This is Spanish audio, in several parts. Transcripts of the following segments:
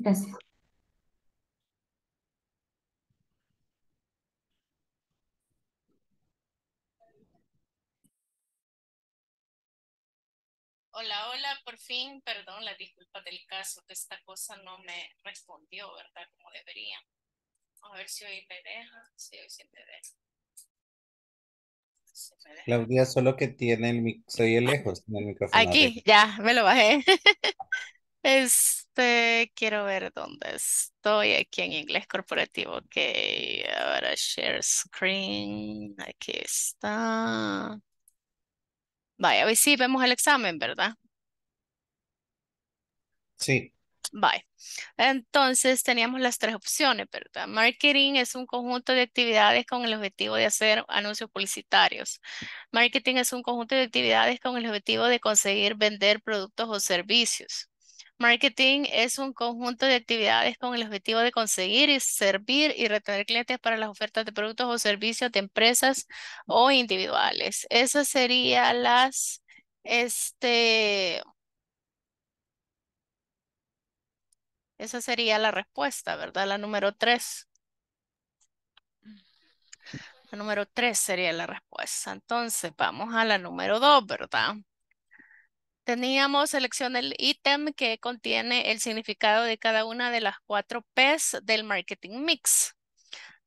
Gracias. Hola, hola, por fin, perdón la disculpa del caso, que esta cosa no me respondió, ¿verdad? Como debería. A ver si hoy me deja, si hoy deja. Claudia, solo que tiene el soy lejos, el micrófono. Aquí, ya, me lo bajé. es quiero ver dónde estoy aquí en inglés corporativo. Ok, ahora share screen. Aquí está. Vaya, ver si vemos el examen, ¿verdad? Sí. Bye. Entonces teníamos las tres opciones, ¿verdad? Marketing es un conjunto de actividades con el objetivo de hacer anuncios publicitarios. Marketing es un conjunto de actividades con el objetivo de conseguir vender productos o servicios. Marketing es un conjunto de actividades con el objetivo de conseguir y servir y retener clientes para las ofertas de productos o servicios de empresas o individuales. Esas sería las, este, esa sería la respuesta, ¿verdad? La número tres. La número tres sería la respuesta. Entonces, vamos a la número dos, ¿verdad? Teníamos selección el ítem que contiene el significado de cada una de las cuatro P's del marketing mix.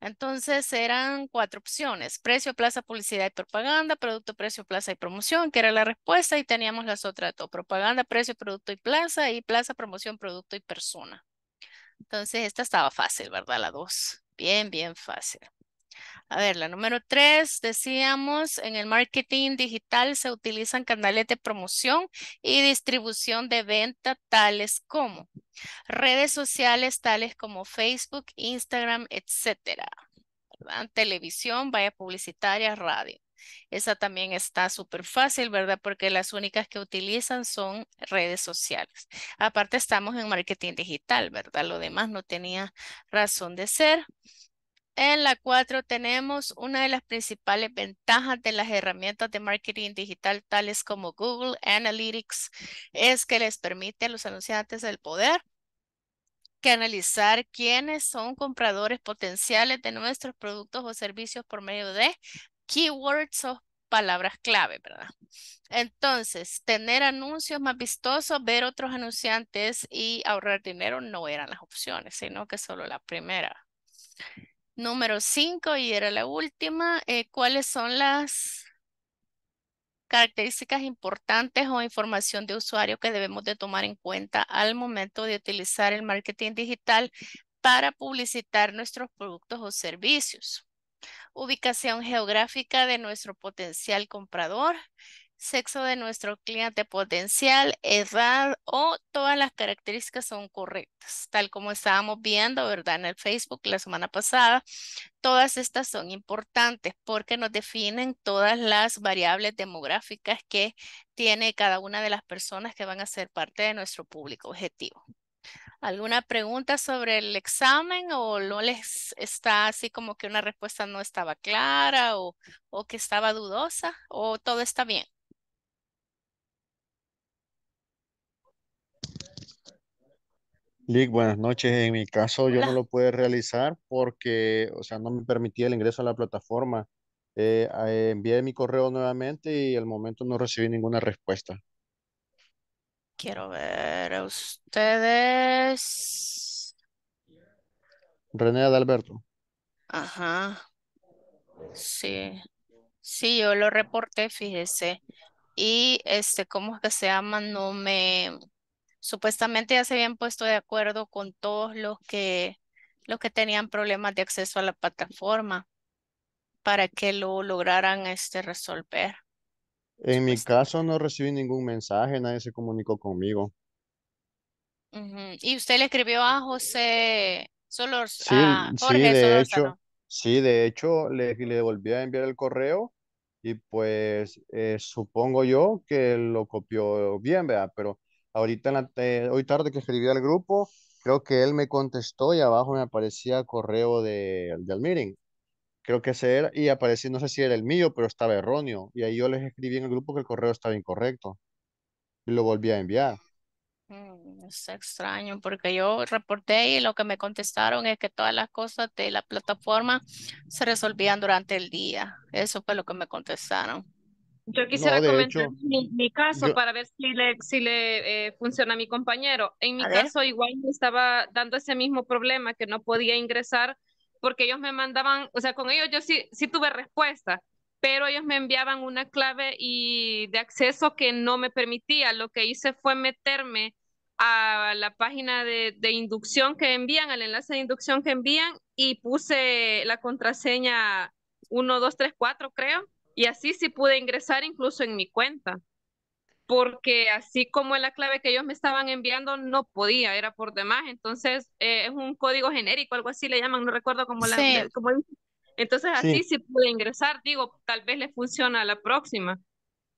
Entonces eran cuatro opciones, precio, plaza, publicidad y propaganda, producto, precio, plaza y promoción, que era la respuesta, y teníamos las otras dos, propaganda, precio, producto y plaza, y plaza, promoción, producto y persona. Entonces esta estaba fácil, ¿verdad? La dos, bien, bien fácil. A ver, la número tres, decíamos, en el marketing digital se utilizan canales de promoción y distribución de venta tales como redes sociales tales como Facebook, Instagram, etcétera. Televisión, vaya publicitaria, radio. Esa también está súper fácil, ¿verdad? Porque las únicas que utilizan son redes sociales. Aparte estamos en marketing digital, ¿verdad? Lo demás no tenía razón de ser. En la cuatro tenemos una de las principales ventajas de las herramientas de marketing digital tales como Google Analytics es que les permite a los anunciantes el poder analizar quiénes son compradores potenciales de nuestros productos o servicios por medio de keywords o palabras clave, ¿verdad? Entonces, tener anuncios más vistosos, ver otros anunciantes y ahorrar dinero no eran las opciones, sino que solo la primera. Número 5 y era la última. Eh, ¿Cuáles son las características importantes o información de usuario que debemos de tomar en cuenta al momento de utilizar el marketing digital para publicitar nuestros productos o servicios? Ubicación geográfica de nuestro potencial comprador, sexo de nuestro cliente potencial, edad o todas las características son correctas, tal como estábamos viendo, ¿verdad? En el Facebook la semana pasada, todas estas son importantes porque nos definen todas las variables demográficas que tiene cada una de las personas que van a ser parte de nuestro público objetivo. ¿Alguna pregunta sobre el examen o no les está así como que una respuesta no estaba clara o, o que estaba dudosa o todo está bien? Lick, buenas noches. En mi caso, yo no lo pude realizar porque, o sea, no me permitía el ingreso a la plataforma. Eh, ah, eh, envié mi correo nuevamente y al momento no recibí ninguna respuesta. Quiero ver a ustedes. René Adalberto. Ajá. Sí. Sí, yo lo reporté, fíjese. Y este, ¿cómo es que se llama? No me Supuestamente ya se habían puesto de acuerdo con todos los que, los que tenían problemas de acceso a la plataforma para que lo lograran este, resolver. En mi caso no recibí ningún mensaje, nadie se comunicó conmigo. Y usted le escribió a José Solor, ah, sí, Jorge de hecho, sí, de hecho le, le volví a enviar el correo y pues eh, supongo yo que lo copió bien, ¿verdad? Pero ahorita hoy tarde que escribí al grupo, creo que él me contestó y abajo me aparecía correo de, del meeting. Creo que ese era, y aparecía, no sé si era el mío, pero estaba erróneo. Y ahí yo les escribí en el grupo que el correo estaba incorrecto. Y lo volví a enviar. Mm, es extraño porque yo reporté y lo que me contestaron es que todas las cosas de la plataforma se resolvían durante el día. Eso fue lo que me contestaron. Yo quisiera comentar mi, caso para ver si le, si le eh, funciona a mi compañero. En mi caso igual me estaba dando ese mismo problema que no podía ingresar porque ellos me mandaban, o sea, con ellos yo sí, sí tuve respuesta, pero ellos me enviaban una clave y de acceso que no me permitía. Lo que hice fue meterme a la página de, de inducción que envían, al enlace de inducción que envían y puse la contraseña 1234, creo y así sí pude ingresar incluso en mi cuenta, porque así como la clave que ellos me estaban enviando no podía, era por demás. Entonces eh, es un código genérico, algo así le llaman, no recuerdo cómo la... Entonces así sí. pude ingresar, digo, tal vez le funciona a la próxima.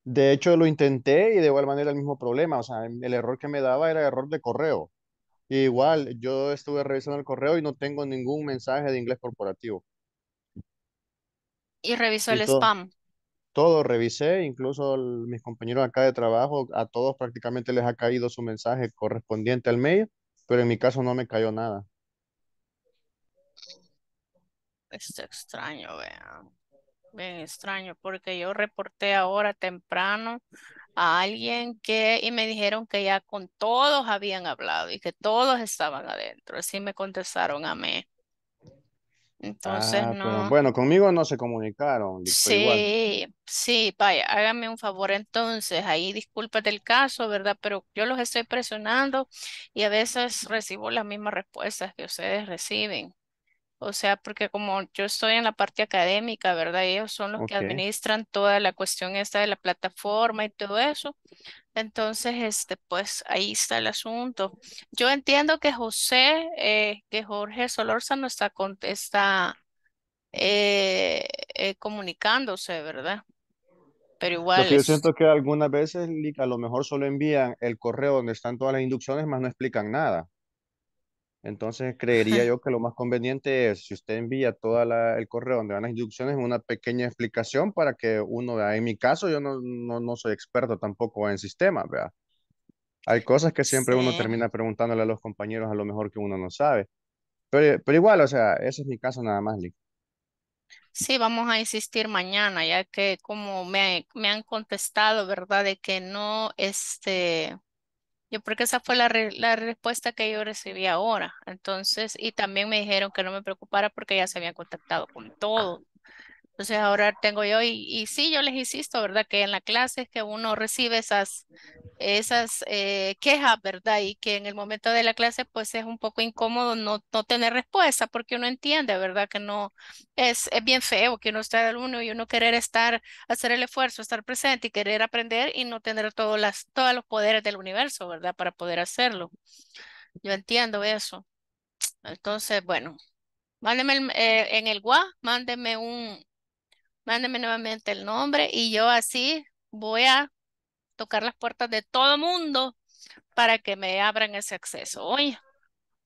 De hecho, lo intenté y de igual manera el mismo problema. O sea, el error que me daba era error de correo. igual, yo estuve revisando el correo y no tengo ningún mensaje de inglés corporativo. Y revisó el spam todo revisé, incluso mis compañeros acá de trabajo, a todos prácticamente les ha caído su mensaje correspondiente al mail, pero en mi caso no me cayó nada. es extraño, vean. Bien extraño, porque yo reporté ahora temprano a alguien que, y me dijeron que ya con todos habían hablado y que todos estaban adentro. Así me contestaron a mí. Entonces, ah, no. bueno, conmigo no se comunicaron, Sí, sí, vaya, hágame un favor entonces, ahí disculpas del caso, ¿verdad? Pero yo los estoy presionando y a veces recibo las mismas respuestas que ustedes reciben. O sea, porque como yo estoy en la parte académica, ¿verdad? Ellos son los que administran toda la cuestión esta de la plataforma y todo eso. Entonces, este, pues ahí está el asunto. Yo entiendo que José, eh, que Jorge Solórzano está con, está eh, eh comunicándose, ¿verdad? Pero igual yo siento que algunas veces, a lo mejor solo envían el correo donde están todas las inducciones, más no explican nada. Entonces, creería yo que lo más conveniente es, si usted envía todo el correo donde van las instrucciones, una pequeña explicación para que uno vea. Ah, en mi caso, yo no, no, no soy experto tampoco en sistemas, ¿verdad? Hay cosas que siempre uno termina preguntándole a los compañeros, a lo mejor que uno no sabe. Pero, pero igual, o sea, ese es mi caso nada más, Lick. Sí, vamos a insistir mañana, ya que como me, me han contestado, ¿verdad? De que no, este, yo porque esa fue la, la respuesta que yo recibí ahora. Entonces, y también me dijeron que no me preocupara porque ya se habían contactado con todo. Entonces ahora tengo yo, y, sí, yo les insisto, ¿verdad? Que en la clase es que uno recibe esas, esas eh, quejas, ¿verdad? Y que en el momento de la clase pues es un poco incómodo no, no tener respuesta porque uno entiende, ¿verdad? Que no es, es bien feo que uno esté al alumno y uno querer estar, hacer el esfuerzo, estar presente y querer aprender y no tener todos, las, todos los poderes del universo, ¿verdad? Para poder hacerlo. Yo entiendo eso. Entonces, bueno, mándeme eh, en el WA, mándeme un, mándeme nuevamente el nombre y yo así voy a tocar las puertas de todo mundo para que me abran ese acceso. Oye.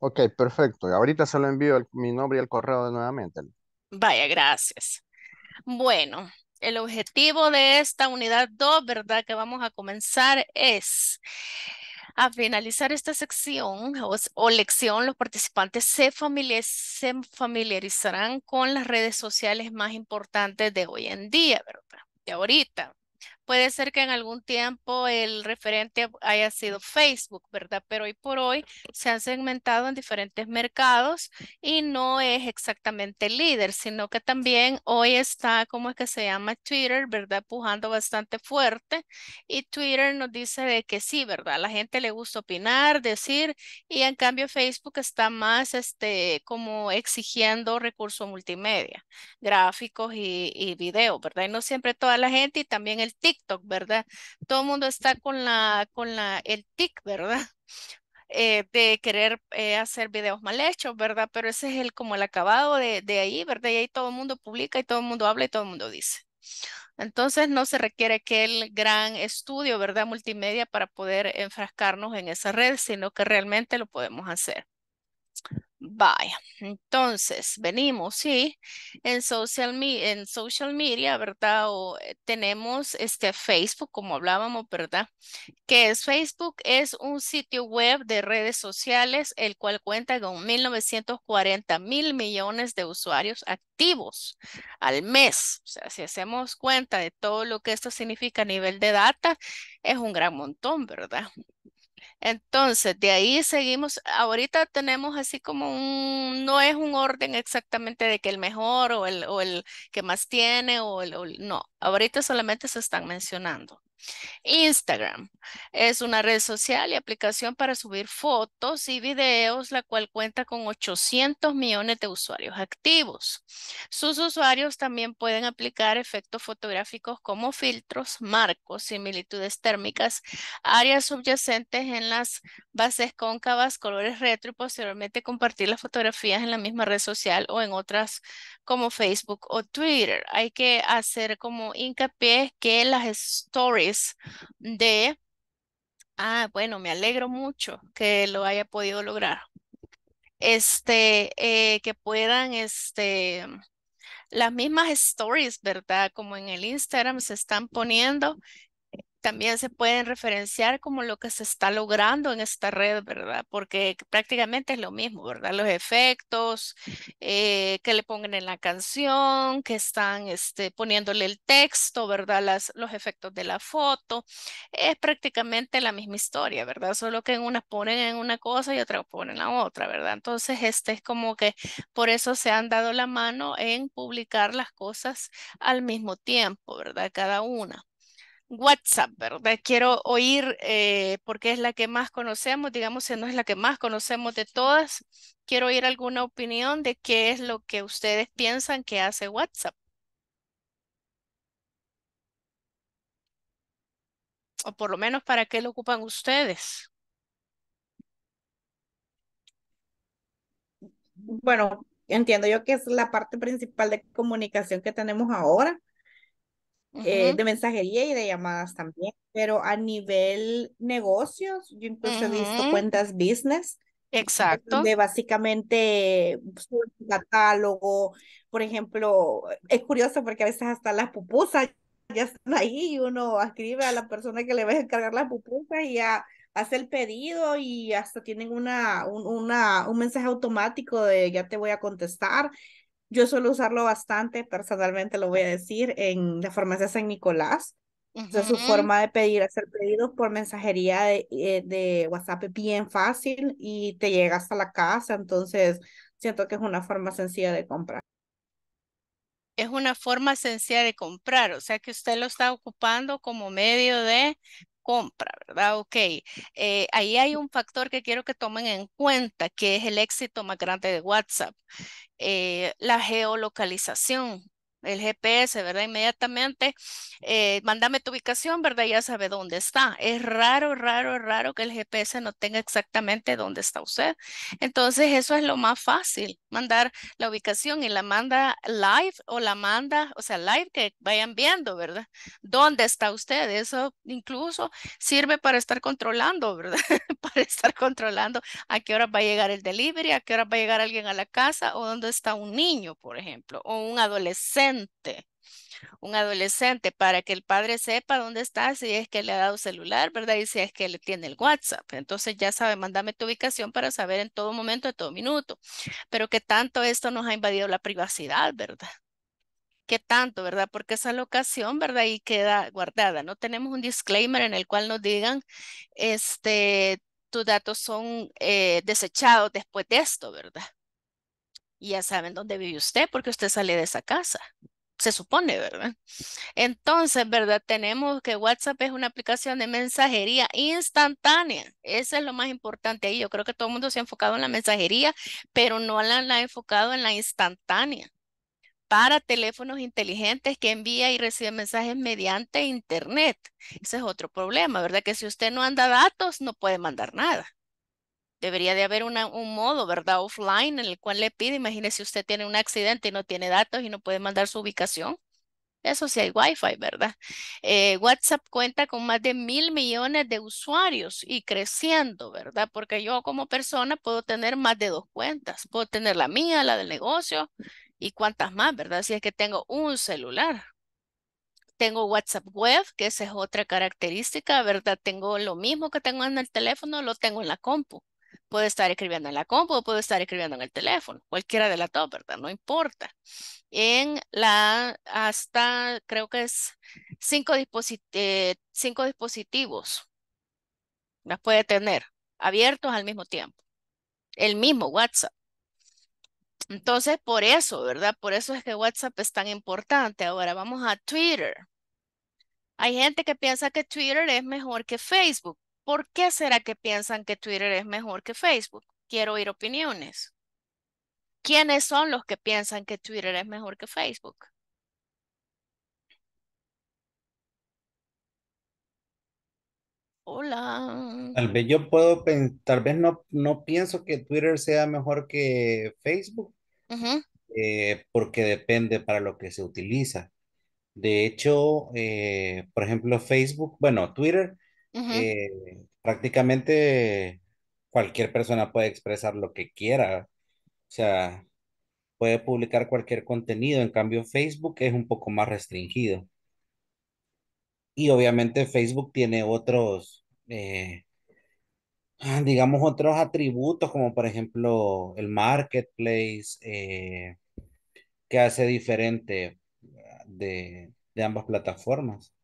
Ok, perfecto. Ahorita se lo envío mi nombre y el correo de nuevamente. Vaya, gracias. Bueno, el objetivo de esta unidad 2, ¿verdad? Que vamos a comenzar es a finalizar esta sección o, lección, los participantes se, se, familiarizarán con las redes sociales más importantes de hoy en día, ¿verdad? De ahorita. Puede ser que en algún tiempo el referente haya sido Facebook, ¿verdad? Pero hoy por hoy se han segmentado en diferentes mercados y no es exactamente líder, sino que también hoy está, como es que se llama? Twitter, ¿verdad? Pujando bastante fuerte y Twitter nos dice de que sí, ¿verdad? A la gente le gusta opinar, decir y en cambio Facebook está más este, como exigiendo recursos multimedia, gráficos y, y videos, ¿verdad? Y no siempre toda la gente y también el TikTok ¿verdad? Todo el mundo está con la, con la, el tic, ¿verdad? Eh, de querer eh, hacer videos mal hechos, ¿verdad? Pero ese es el como el acabado de, de ahí, ¿verdad? Y ahí todo el mundo publica y todo el mundo habla y todo el mundo dice. Entonces no se requiere aquel gran estudio, ¿verdad? Multimedia para poder enfrascarnos en esa red, sino que realmente lo podemos hacer. Vaya, entonces venimos, sí, en social, media, ¿verdad? O eh, tenemos este Facebook, como hablábamos, ¿verdad? Que es Facebook, es un sitio web de redes sociales, el cual cuenta con 1940 mil millones de usuarios activos al mes. O sea, si hacemos cuenta de todo lo que esto significa a nivel de data, es un gran montón, ¿verdad? Entonces, de ahí seguimos, ahorita tenemos así como un, no es un orden exactamente de que el mejor o el, o el que más tiene o o el no, ahorita solamente se están mencionando. Instagram es una red social y aplicación para subir fotos y videos, la cual cuenta con 800 millones de usuarios activos. Sus usuarios también pueden aplicar efectos fotográficos como filtros, marcos, similitudes térmicas, áreas subyacentes en las bases cóncavas, colores retro y posteriormente compartir las fotografías en la misma red social o en otras como Facebook o Twitter. Hay que hacer como hincapié que las stories de, ah, bueno, me alegro mucho que lo haya podido lograr. Este, eh, que puedan, este, las mismas stories, ¿verdad? Como en el Instagram se están poniendo también se pueden referenciar como lo que se está logrando en esta red, ¿verdad? Porque prácticamente es lo mismo, ¿verdad? Los efectos eh, que le pongan en la canción, que están este, poniéndole el texto, ¿verdad? los efectos de la foto, es prácticamente la misma historia, ¿verdad? Solo que en una ponen en una cosa y otra ponen en la otra, ¿verdad? Entonces, este es como que por eso se han dado la mano en publicar las cosas al mismo tiempo, ¿verdad? Cada una. WhatsApp, ¿verdad? Quiero oír, eh, porque es la que más conocemos, digamos, si no es la que más conocemos de todas, quiero oír alguna opinión de qué es lo que ustedes piensan que hace WhatsApp. O por lo menos para qué lo ocupan ustedes. Bueno, entiendo yo que es la parte principal de comunicación que tenemos ahora eh, de mensajería y de llamadas también, pero a nivel negocios, yo incluso he visto cuentas business. Exacto. De básicamente su pues, catálogo, por ejemplo, es curioso porque a veces hasta las pupusas ya están ahí y uno escribe a la persona que le va a encargar las pupusas y ya hace el pedido y hasta tienen una, un, un mensaje automático de ya te voy a contestar. Yo suelo usarlo bastante, personalmente lo voy a decir, en la farmacia San Nicolás. su forma de pedir, hacer pedidos por mensajería de, eh, de WhatsApp bien fácil y te llega hasta la casa. Entonces, siento que es una forma sencilla de comprar. Es una forma sencilla de comprar, o sea que usted lo está ocupando como medio de compra, ¿verdad? Ok, eh, ahí hay un factor que quiero que tomen en cuenta, que es el éxito más grande de WhatsApp, eh, la geolocalización el GPS, ¿verdad? Inmediatamente, eh, mándame tu ubicación, ¿verdad? Ya sabe dónde está. Es raro, raro, raro que el GPS no tenga exactamente dónde está usted. Entonces, eso es lo más fácil, mandar la ubicación y la manda live o la manda, o sea, live que vayan viendo, ¿verdad? ¿Dónde está usted? Eso incluso sirve para estar controlando, ¿verdad? para estar controlando a qué hora va a llegar el delivery, a qué hora va a llegar alguien a la casa o dónde está un niño, por ejemplo, o un adolescente un adolescente, para que el padre sepa dónde está, si es que le ha dado celular, ¿verdad? Y si es que le tiene el WhatsApp. Entonces ya sabe, mándame tu ubicación para saber en todo momento, en todo minuto. Pero que tanto esto nos ha invadido la privacidad, ¿verdad? qué tanto, ¿verdad? Porque esa locación, ¿verdad? Ahí queda guardada. No tenemos un disclaimer en el cual nos digan, este, tus datos son eh, desechados después de esto, ¿verdad? y ya saben dónde vive usted porque usted sale de esa casa. Se supone, ¿verdad? Entonces, ¿verdad? Tenemos que WhatsApp es una aplicación de mensajería instantánea. Eso es lo más importante ahí. Yo creo que todo el mundo se ha enfocado en la mensajería, pero no la, la ha enfocado en la instantánea para teléfonos inteligentes que envía y recibe mensajes mediante Internet. Ese es otro problema, ¿verdad? Que si usted no anda datos, no puede mandar nada debería de haber un modo, ¿verdad? Offline en el cual le pide, imagínese usted tiene un accidente y no tiene datos y no puede mandar su ubicación. Eso sí hay Wi-Fi, ¿verdad? Eh, WhatsApp cuenta con más de mil millones de usuarios y creciendo, ¿verdad? Porque yo como persona puedo tener más de dos cuentas. Puedo tener la mía, la del negocio y cuantas más, ¿verdad? Si es que tengo un celular. Tengo WhatsApp web, que esa es otra característica, ¿verdad? Tengo lo mismo que tengo en el teléfono, lo tengo en la compu puede estar escribiendo en la compu o estar escribiendo en el teléfono, cualquiera de las dos, ¿verdad? No importa. En la, hasta creo que es cinco, eh, cinco dispositivos las puede tener abiertos al mismo tiempo. El mismo WhatsApp. Entonces, por eso, ¿verdad? Por eso es que WhatsApp es tan importante. Ahora vamos a Twitter. Hay gente que piensa que Twitter es mejor que Facebook. ¿Por qué será que piensan que Twitter es mejor que Facebook? Quiero oír opiniones. ¿Quiénes son los que piensan que Twitter es mejor que Facebook? Hola. Tal vez yo puedo, tal vez no, no pienso que Twitter sea mejor que Facebook, eh, porque depende para lo que se utiliza. De hecho, eh, por ejemplo, Facebook, bueno, Twitter eh, prácticamente cualquier persona puede expresar lo que quiera. O sea, puede publicar cualquier contenido. En cambio, Facebook es un poco más restringido. Y obviamente Facebook tiene otros, eh, ah, digamos, otros atributos, como por ejemplo el marketplace, eh, que hace diferente de, de ambas plataformas.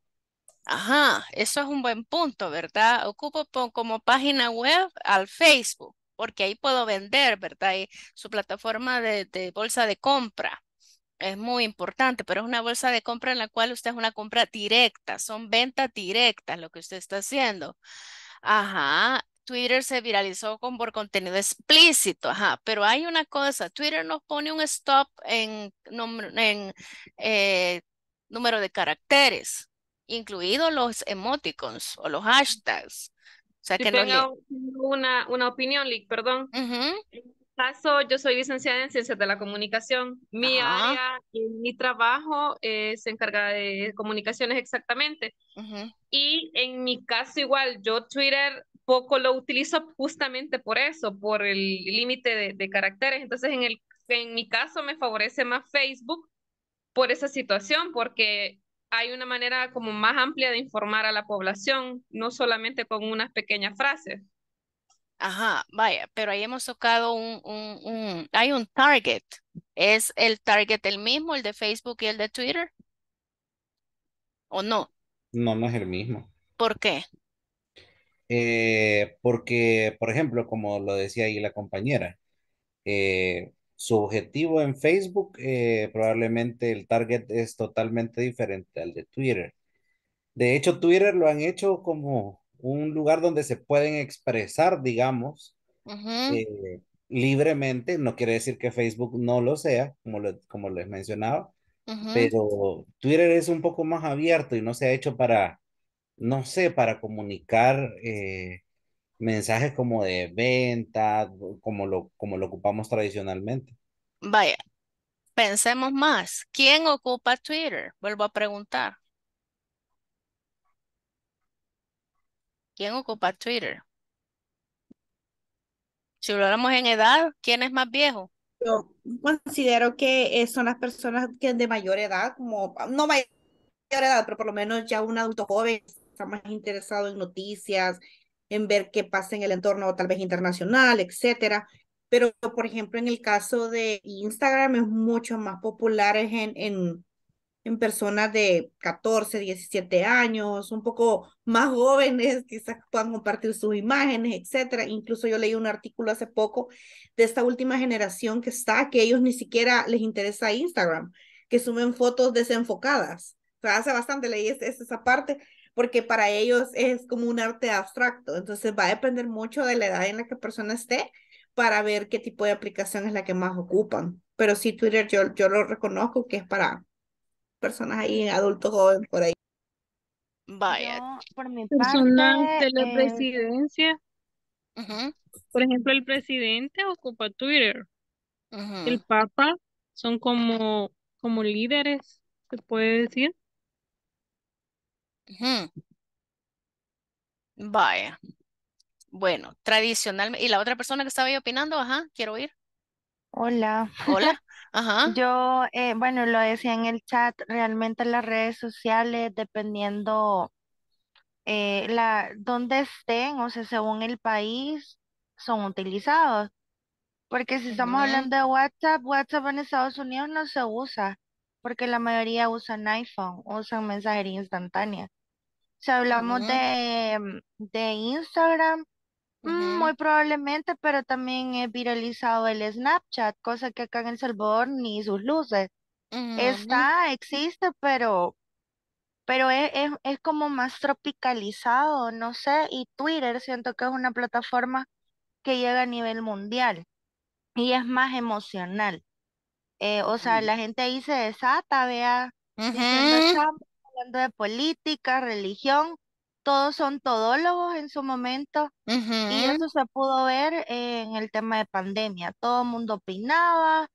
Ajá, eso es un buen punto, ¿verdad? Ocupo como página web al Facebook, porque ahí puedo vender, ¿verdad? Y su plataforma de, bolsa de compra es muy importante, pero es una bolsa de compra en la cual usted es una compra directa, son ventas directas lo que usted está haciendo. Ajá, Twitter se viralizó con, por contenido explícito, ajá, pero hay una cosa, Twitter nos pone un stop en, eh, número de caracteres incluidos los emoticons o los hashtags. O sea, que una, una opinión, Lick, perdón. En mi caso, yo soy licenciada en Ciencias de la Comunicación. Mi ah. área y mi trabajo es eh, se encarga de comunicaciones exactamente. Y en mi caso igual, yo Twitter poco lo utilizo justamente por eso, por el límite de, de caracteres. Entonces, en, el, en mi caso me favorece más Facebook por esa situación, porque hay una manera como más amplia de informar a la población, no solamente con unas pequeñas frases. Ajá, vaya, pero ahí hemos tocado un, hay un target. ¿Es el target el mismo, el de Facebook y el de Twitter? ¿O no? No, no es el mismo. ¿Por qué? Eh, porque, por ejemplo, como lo decía ahí la compañera, eh, su objetivo en Facebook, eh, probablemente el target es totalmente diferente al de Twitter. De hecho, Twitter lo han hecho como un lugar donde se pueden expresar, digamos, eh, libremente. No quiere decir que Facebook no lo sea, como, como les mencionaba, pero Twitter es un poco más abierto y no se ha hecho para, no sé, para comunicar. Eh, mensajes como de venta, como lo, como lo ocupamos tradicionalmente. Vaya, pensemos más. ¿Quién ocupa Twitter? Vuelvo a preguntar. ¿Quién ocupa Twitter? Si hablamos en edad, ¿quién es más viejo? Yo considero que eh, son las personas que de mayor edad, como no mayor edad, pero por lo menos ya un adulto joven está más interesado en noticias, en ver qué pasa en el entorno tal vez internacional, etcétera. Pero, por ejemplo, en el caso de Instagram es mucho más popular en, en, personas de 14, 17 años, un poco más jóvenes, quizás puedan compartir sus imágenes, etcétera. Incluso yo leí un artículo hace poco de esta última generación que está, que ellos ni siquiera les interesa Instagram, que suben fotos desenfocadas. O sea, hace bastante leí esa parte porque para ellos es como un arte abstracto. Entonces va a depender mucho de la edad en la que persona esté para ver qué tipo de aplicación es la que más ocupan. Pero sí, Twitter yo, yo lo reconozco que es para personas ahí, adultos jóvenes por ahí. Vaya. de la eh, presidencia. Por ejemplo, el presidente ocupa Twitter. El papa son como, como líderes, se puede decir. Vaya. Bueno, tradicionalmente. ¿Y la otra persona que estaba ahí opinando? Ajá, quiero oír. Hola. Hola. Ajá. Yo, eh, bueno, lo decía en el chat, realmente las redes sociales, dependiendo eh, la, dónde estén, o sea, según el país, son utilizados. Porque si estamos hablando de WhatsApp, WhatsApp en Estados Unidos no se usa, porque la mayoría usan iPhone, usan mensajería instantánea. Si hablamos de, mm, de Instagram, mm, muy probablemente, pero también he viralizado el Snapchat, cosa que acá en El Salvador ni sus luces. Está, existe, pero, pero e, es, es, como más tropicalizado, no sé, y Twitter siento que es una plataforma que llega a nivel mundial y es más emocional. Eh, o sea, la gente ahí se desata, vea, hablando de política, religión, todos son todólogos en su momento y eso se pudo ver en el tema de pandemia. Todo el mundo opinaba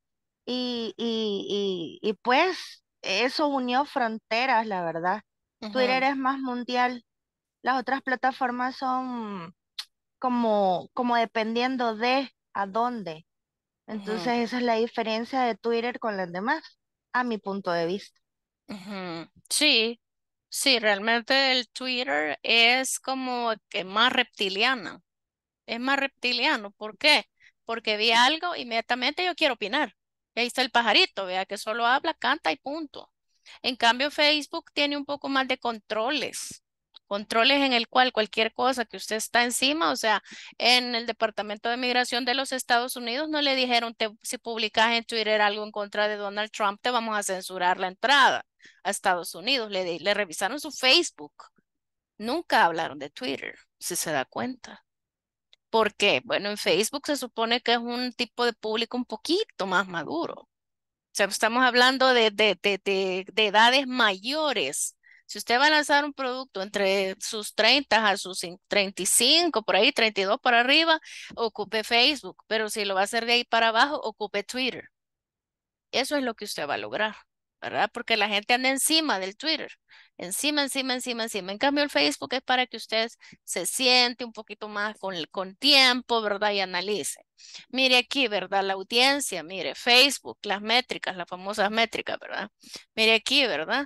y, pues eso unió fronteras, la verdad. Twitter es más mundial. Las otras plataformas son como, como dependiendo de a dónde. Entonces esa es la diferencia de Twitter con las demás, a mi punto de vista. Sí, sí, realmente el Twitter es como que más reptiliana, es más reptiliano. ¿Por qué? Porque vi algo, inmediatamente yo quiero opinar. Y ahí está el pajarito, vea que solo habla, canta y punto. En cambio, Facebook tiene un poco más de controles controles en el cual cualquier cosa que usted está encima, o sea, en el Departamento de Migración de los Estados Unidos no le dijeron, si publicas en Twitter algo en contra de Donald Trump, te vamos a censurar la entrada a Estados Unidos. Le, le revisaron su Facebook. Nunca hablaron de Twitter, si se da cuenta. ¿Por qué? Bueno, en Facebook se supone que es un tipo de público un poquito más maduro. O sea, estamos hablando de, de, de, de edades mayores si usted va a lanzar un producto entre sus 30 a sus 35, por ahí 32 para arriba, ocupe Facebook, pero si lo va a hacer de ahí para abajo, ocupe Twitter. Eso es lo que usted va a lograr, ¿verdad? Porque la gente anda encima del Twitter, encima, encima, encima, encima. En cambio, el Facebook es para que usted se siente un poquito más con, con tiempo, ¿verdad? Y analice. Mire aquí, ¿verdad? La audiencia, mire, Facebook, las métricas, las famosas métricas, ¿verdad? Mire aquí, ¿verdad?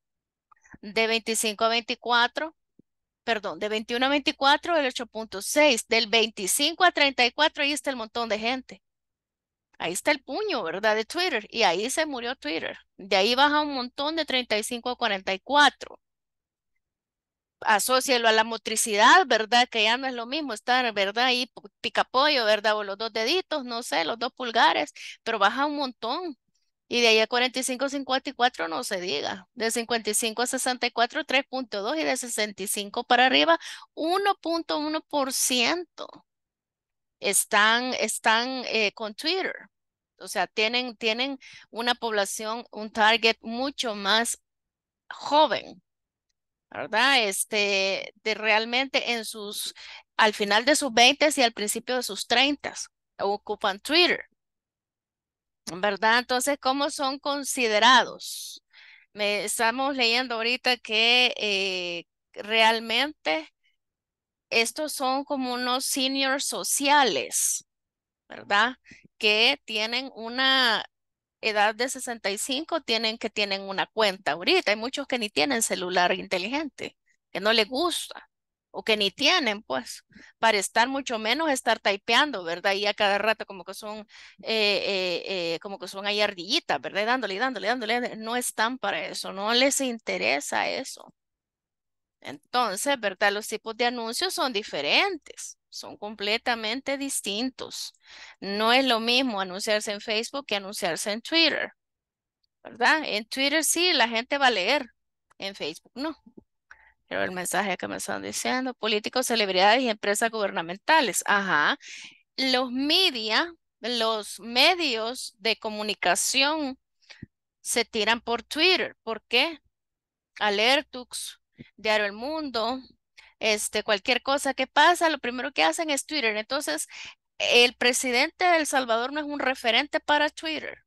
de 25 a 24, perdón, de 21 a 24 el 8.6, del 25 a 34 ahí está el montón de gente. Ahí está el puño, ¿verdad? De Twitter. Y ahí se murió Twitter. De ahí baja un montón de 35 a 44. Asocialo a la motricidad, ¿verdad? Que ya no es lo mismo estar, ¿verdad? Ahí picapollo, ¿verdad? O los dos deditos, no sé, los dos pulgares, pero baja un montón. Y de ahí a 45 a 54 no se diga. De 55 a 64, 3.2 y de 65 para arriba, 1.1% están, están eh, con Twitter. O sea, tienen, tienen una población, un target mucho más joven, ¿verdad? Este, de realmente en sus, al final de sus 20 y al principio de sus 30 ocupan Twitter. ¿verdad? Entonces, ¿cómo son considerados? Me, estamos leyendo ahorita que eh, realmente estos son como unos seniors sociales, ¿verdad? Que tienen una edad de 65, tienen que tienen una cuenta ahorita. Hay muchos que ni tienen celular inteligente, que no les gusta o que ni tienen, pues, para estar mucho menos estar typeando, ¿verdad? Y a cada rato como que son, eh, eh, eh, como que son ahí ardillitas, ¿verdad? Dándole, dándole, dándole, no están para eso, no les interesa eso. Entonces, ¿verdad? Los tipos de anuncios son diferentes, son completamente distintos. No es lo mismo anunciarse en Facebook que anunciarse en Twitter, ¿verdad? En Twitter sí, la gente va a leer, en Facebook no. Pero el mensaje que me están diciendo, políticos, celebridades y empresas gubernamentales. Ajá. Los media, los medios de comunicación se tiran por Twitter. ¿Por qué? Alertux, Diario El Mundo, este, cualquier cosa que pasa, lo primero que hacen es Twitter. Entonces, el presidente de El Salvador no es un referente para Twitter.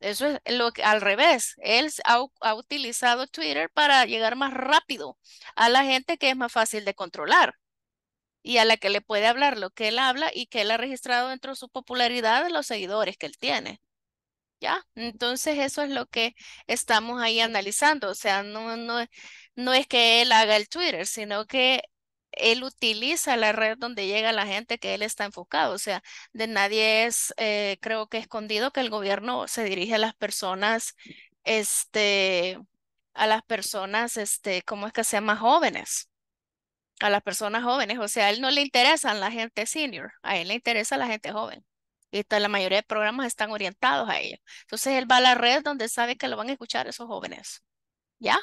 Eso es lo que, al revés. Él ha, utilizado Twitter para llegar más rápido a la gente que es más fácil de controlar y a la que le puede hablar lo que él habla y que él ha registrado dentro de su popularidad de los seguidores que él tiene. ¿Ya? Entonces eso es lo que estamos ahí analizando. O sea, no, no es que él haga el Twitter, sino que él utiliza la red donde llega la gente que él está enfocado. O sea, de nadie es, eh, creo que escondido que el gobierno se dirige a las personas, este, a las personas, este, ¿cómo es que se llama? Jóvenes. A las personas jóvenes. O sea, a él no le interesan la gente senior, a él le interesa la gente joven. Y la mayoría de programas están orientados a ello. Entonces él va a la red donde sabe que lo van a escuchar esos jóvenes. ¿Ya?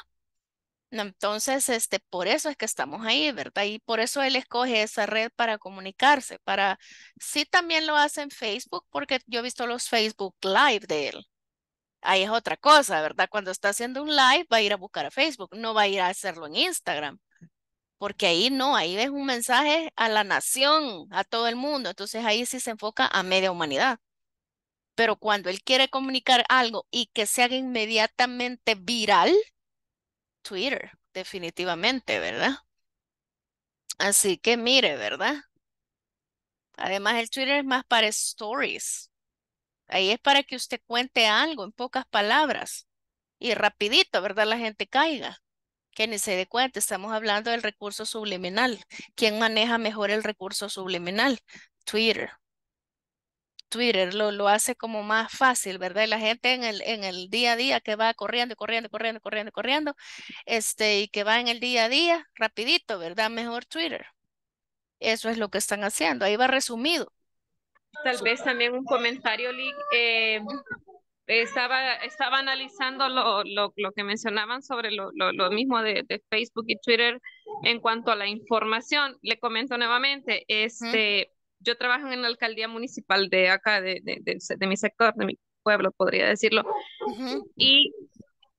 Entonces, este, por eso es que estamos ahí, ¿verdad? Y por eso él escoge esa red para comunicarse, para, sí también lo hace en Facebook, porque yo he visto los Facebook Live de él. Ahí es otra cosa, ¿verdad? Cuando está haciendo un live, va a ir a buscar a Facebook, no va a ir a hacerlo en Instagram, porque ahí no, ahí es un mensaje a la nación, a todo el mundo. Entonces ahí sí se enfoca a media humanidad. Pero cuando él quiere comunicar algo y que se haga inmediatamente viral, Twitter, definitivamente, ¿verdad? Así que mire, ¿verdad? Además, el Twitter es más para stories. Ahí es para que usted cuente algo en pocas palabras y rapidito, ¿verdad? La gente caiga, que ni se dé cuenta. Estamos hablando del recurso subliminal. ¿Quién maneja mejor el recurso subliminal? Twitter. Twitter lo, lo hace como más fácil, ¿verdad? la gente en el, en el día a día que va corriendo, corriendo, corriendo, corriendo, corriendo, este, y que va en el día a día, rapidito, ¿verdad? Mejor Twitter. Eso es lo que están haciendo. Ahí va resumido. Tal vez también un comentario, eh, estaba, estaba analizando lo, que mencionaban sobre lo, mismo de, Facebook y Twitter en cuanto a la información. Le comento nuevamente, este yo trabajo en la alcaldía municipal de acá, de, mi sector, de mi pueblo, podría decirlo. Y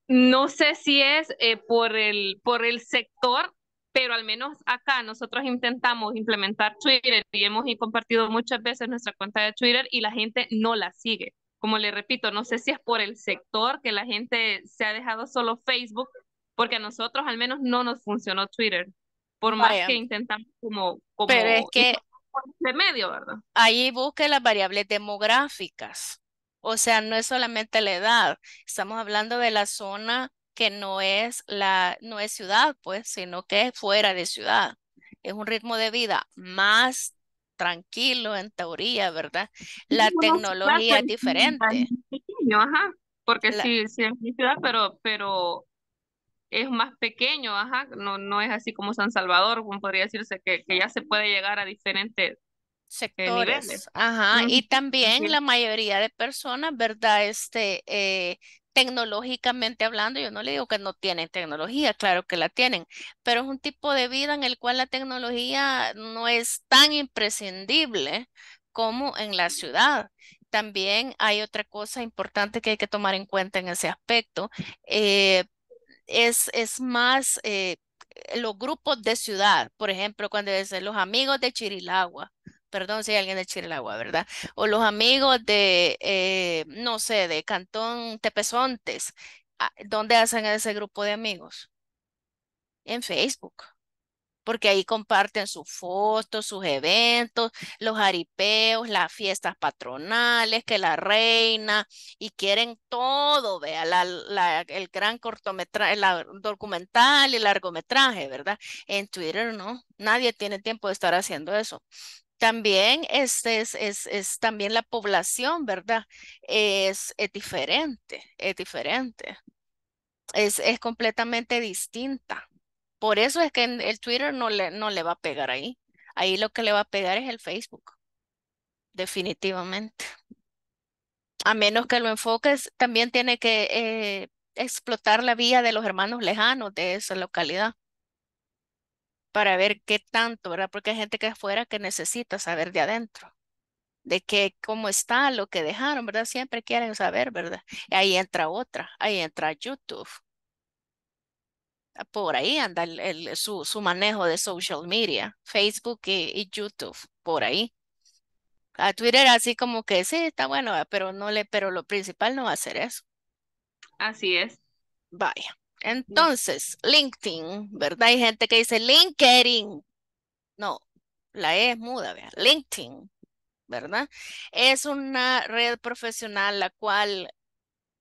no sé si es eh, por, el, por el sector, pero al menos acá nosotros intentamos implementar Twitter y hemos compartido muchas veces nuestra cuenta de Twitter y la gente no la sigue. Como le repito, no sé si es por el sector que la gente se ha dejado solo Facebook, porque a nosotros al menos no nos funcionó Twitter, por más que intentamos como, como... Pero es que de medio, ¿verdad? Ahí busque las variables demográficas. O sea, no es solamente la edad. Estamos hablando de la zona que no es la, no es ciudad, pues, sino que es fuera de ciudad. Es un ritmo de vida más tranquilo en teoría, ¿verdad? La tecnología es diferente. ajá, porque sí, sí es mi ciudad, pero, pero es más pequeño, ajá, no, no es así como San Salvador, como podría decirse que, que ya se puede llegar a diferentes eh, sectores. Ajá, y también la mayoría de personas, ¿verdad? Este, eh, tecnológicamente hablando, yo no le digo que no tienen tecnología, claro que la tienen, pero es un tipo de vida en el cual la tecnología no es tan imprescindible como en la ciudad. También hay otra cosa importante que hay que tomar en cuenta en ese aspecto. Eh, es, es más eh, eh, los grupos de ciudad, por ejemplo, cuando dicen los amigos de Chirilagua, perdón si hay alguien de Chirilagua, ¿verdad? O los amigos de, eh, no sé, de Cantón Tepezontes, ah, ¿dónde hacen ese grupo de amigos? En Facebook porque ahí comparten sus fotos, sus eventos, los aripeos, las fiestas patronales, que la reina, y quieren todo, vea, el gran cortometraje, el documental y largometraje, ¿verdad? En Twitter no, nadie tiene tiempo de estar haciendo eso. También es, este, es, es, es también la población, ¿verdad? Es, es diferente, es diferente. Es, es completamente distinta. Por eso es que el Twitter no le, no le va a pegar ahí. Ahí lo que le va a pegar es el Facebook. Definitivamente. A menos que lo enfoques, también tiene que eh, explotar la vía de los hermanos lejanos de esa localidad para ver qué tanto, ¿verdad? Porque hay gente que afuera que necesita saber de adentro, de qué, cómo está, lo que dejaron, ¿verdad? Siempre quieren saber, ¿verdad? ahí entra otra, ahí entra YouTube, por ahí anda el, su, manejo de social media, Facebook y, YouTube, por ahí. A Twitter así como que sí, está bueno, ah, pero no le, pero lo principal no va a ser eso. Así es. Vaya. Entonces, LinkedIn, ¿verdad? Hay gente que dice LinkedIn. No, la E es muda, vea. LinkedIn, ¿verdad? Es una red profesional la cual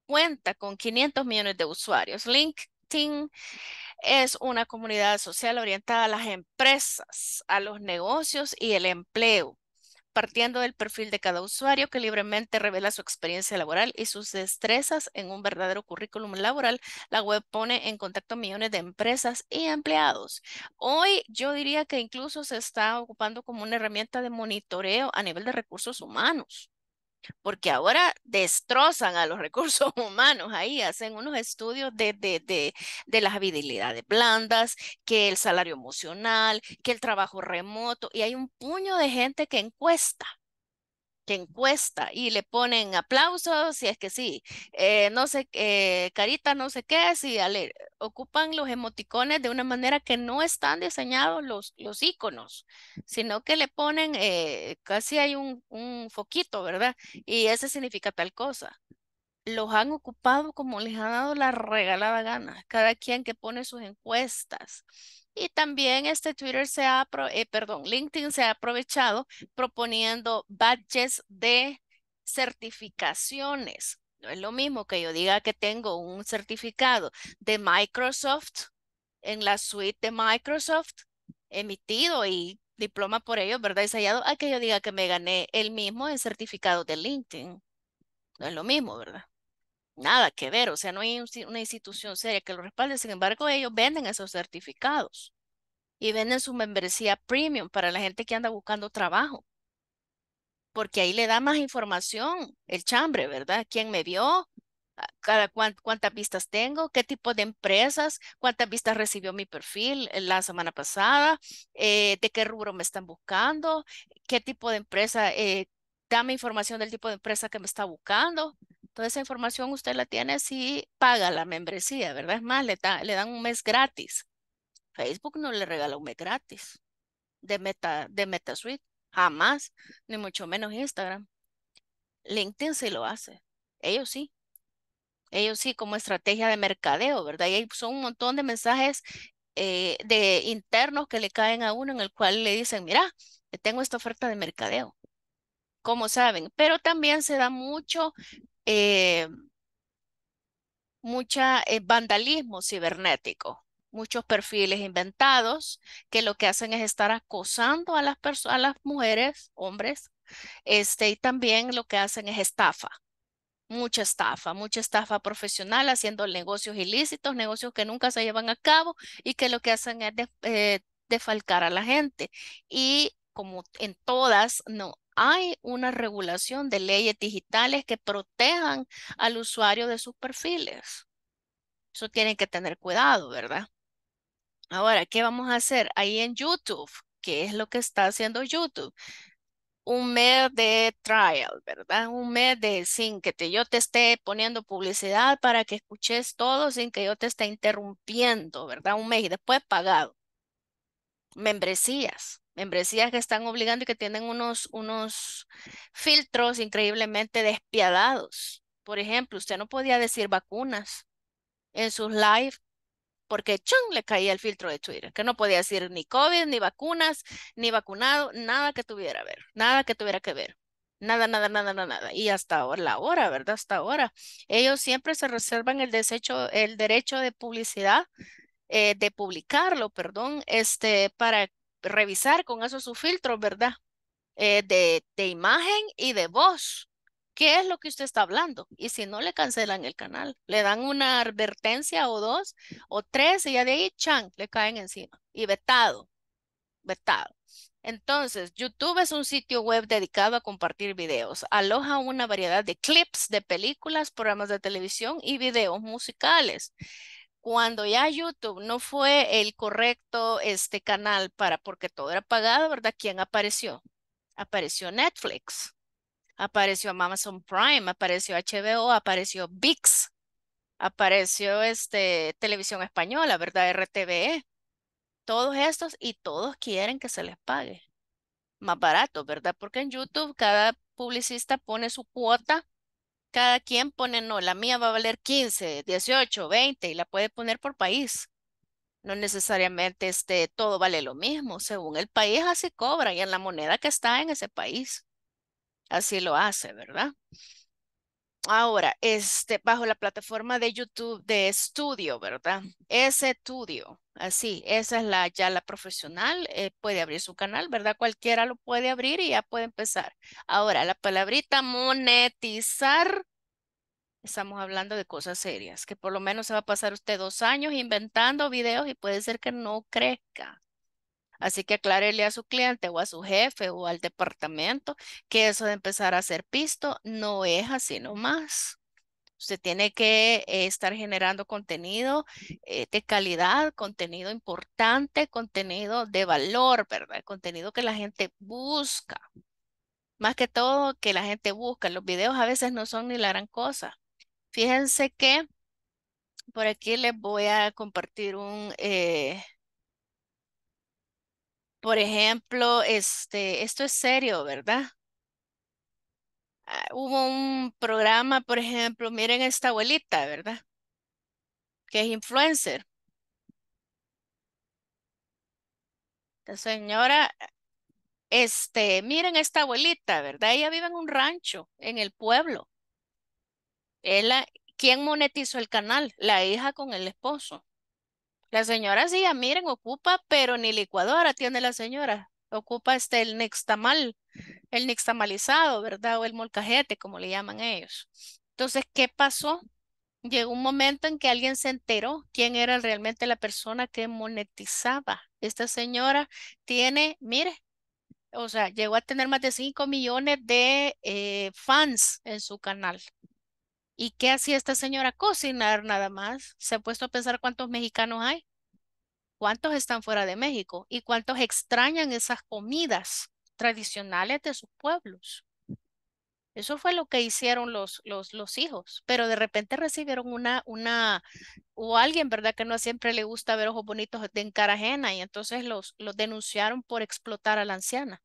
cuenta con 500 millones de usuarios. Link es una comunidad social orientada a las empresas, a los negocios y el empleo, partiendo del perfil de cada usuario que libremente revela su experiencia laboral y sus destrezas en un verdadero currículum laboral. La web pone en contacto a millones de empresas y empleados. Hoy yo diría que incluso se está ocupando como una herramienta de monitoreo a nivel de recursos humanos porque ahora destrozan a los recursos humanos ahí, hacen unos estudios de, de, de, de, las habilidades blandas, que el salario emocional, que el trabajo remoto, y hay un puño de gente que encuesta que encuesta y le ponen aplausos si es que sí, eh, no sé, eh, carita no sé qué, si ocupan los emoticones de una manera que no están diseñados los, los iconos, sino que le ponen, eh, casi hay un, un foquito, ¿verdad? Y ese significa tal cosa. Los han ocupado como les han dado la regalada gana, cada quien que pone sus encuestas. Y también este Twitter se ha, eh, perdón, LinkedIn se ha aprovechado proponiendo badges de certificaciones. No es lo mismo que yo diga que tengo un certificado de Microsoft en la suite de Microsoft emitido y diploma por ello, ¿verdad? Y sellado, a que yo diga que me gané el mismo el certificado de LinkedIn. No es lo mismo, ¿verdad? nada que ver, o sea, no hay una institución seria que lo respalde, sin embargo, ellos venden esos certificados y venden su membresía premium para la gente que anda buscando trabajo, porque ahí le da más información el chambre, ¿verdad? ¿Quién me vio? Ah, ¿Cuántas vistas tengo? ¿Qué tipo de empresas? ¿Cuántas vistas recibió mi perfil eh, la semana pasada? Eh, ¿De qué rubro me están buscando? ¿Qué tipo de empresa? Eh, dame información del tipo de empresa que me está buscando. Toda esa información usted la tiene si paga la membresía, ¿verdad? Es más, le, dan un mes gratis. Facebook no le regala un mes gratis de Meta, de MetaSuite, jamás, ni mucho menos Instagram. LinkedIn sí lo hace, ellos sí. Ellos sí, como estrategia de mercadeo, ¿verdad? Y son un montón de mensajes eh, de internos que le caen a uno en el cual le dicen, mira, tengo esta oferta de mercadeo como saben, pero también se da mucho, eh, mucha eh, vandalismo cibernético, muchos perfiles inventados que lo que hacen es estar acosando a las, a las mujeres, hombres, este, y también lo que hacen es estafa mucha estafa, mucha estafa profesional haciendo negocios ilícitos, negocios que nunca se llevan a cabo y que lo que hacen es desfalcar eh, defalcar a la gente. Y como en todas, no, hay una regulación de leyes digitales que protejan al usuario de sus perfiles. Eso tienen que tener cuidado, ¿verdad? Ahora, ¿qué vamos a hacer ahí en YouTube? ¿Qué es lo que está haciendo YouTube? Un mes de trial, ¿verdad? Un mes de sin que yo te esté poniendo publicidad para que escuches todo sin que yo te esté interrumpiendo, ¿verdad? Un mes y después pagado. Membresías membresías que están obligando y que tienen unos, unos filtros increíblemente despiadados. Por ejemplo, usted no podía decir vacunas en sus live porque chung le caía el filtro de Twitter, que no podía decir ni COVID, ni vacunas, ni vacunado, nada que tuviera que ver, nada que tuviera que ver. Nada, nada, nada, nada, nada. Y hasta ahora, la hora, ¿verdad? Hasta ahora. Ellos siempre se reservan el, desecho, el derecho de publicidad eh, de publicarlo, perdón, este, para revisar con esos sus filtros, ¿verdad? Eh, de, de imagen y de voz. ¿Qué es lo que usted está hablando? Y si no, le cancelan el canal. Le dan una advertencia o dos o tres y ya de ahí, chan, le caen encima. Y vetado, vetado. Entonces, YouTube es un sitio web dedicado a compartir videos. Aloja una variedad de clips de películas, programas de televisión y videos musicales cuando ya YouTube no fue el correcto este canal para porque todo era pagado, ¿verdad? ¿Quién apareció? Apareció Netflix, apareció Amazon Prime, apareció HBO, apareció VIX, apareció este Televisión Española, ¿verdad? RTVE. Todos estos y todos quieren que se les pague más barato, ¿verdad? Porque en YouTube cada publicista pone su cuota cada quien pone, no, la mía va a valer 15, 18, 20 y la puede poner por país. No necesariamente este, todo vale lo mismo, según el país así cobra y en la moneda que está en ese país. Así lo hace, ¿verdad? Ahora, este, bajo la plataforma de YouTube de Estudio, ¿verdad? Ese estudio. Así, ah, esa es la ya la profesional, eh, puede abrir su canal, ¿verdad? Cualquiera lo puede abrir y ya puede empezar. Ahora, la palabrita monetizar, estamos hablando de cosas serias, que por lo menos se va a pasar usted dos años inventando videos y puede ser que no crezca. Así que aclárele a su cliente o a su jefe o al departamento que eso de empezar a hacer pisto no es así nomás. Usted tiene que eh, estar generando contenido eh, de calidad, contenido importante, contenido de valor, ¿verdad? Contenido que la gente busca. Más que todo que la gente busca. Los videos a veces no son ni la gran cosa. Fíjense que por aquí les voy a compartir un, eh por ejemplo, este, esto es serio, ¿verdad? Ah, hubo un programa, por ejemplo, miren esta abuelita, ¿verdad? Que es influencer. La señora, este, miren esta abuelita, ¿verdad? Ella vive en un rancho, en el pueblo. Ella, ¿Quién monetizó el canal? La hija con el esposo. La señora sí, miren, ocupa, pero ni licuadora tiene la señora. Ocupa este el nextamal el nixtamalizado, ¿verdad? O el molcajete, como le llaman ellos. Entonces, ¿qué pasó? Llegó un momento en que alguien se enteró quién era realmente la persona que monetizaba. Esta señora tiene, mire, o sea, llegó a tener más de 5 millones de eh, fans en su canal. ¿Y qué hacía esta señora? Cocinar nada más. ¿Se ha puesto a pensar cuántos mexicanos hay? ¿Cuántos están fuera de México? ¿Y cuántos extrañan esas comidas? tradicionales de sus pueblos. Eso fue lo que hicieron los, los, los hijos, pero de repente recibieron una, una, o alguien, ¿verdad? Que no siempre le gusta ver ojos bonitos de encarajena y entonces los, los denunciaron por explotar a la anciana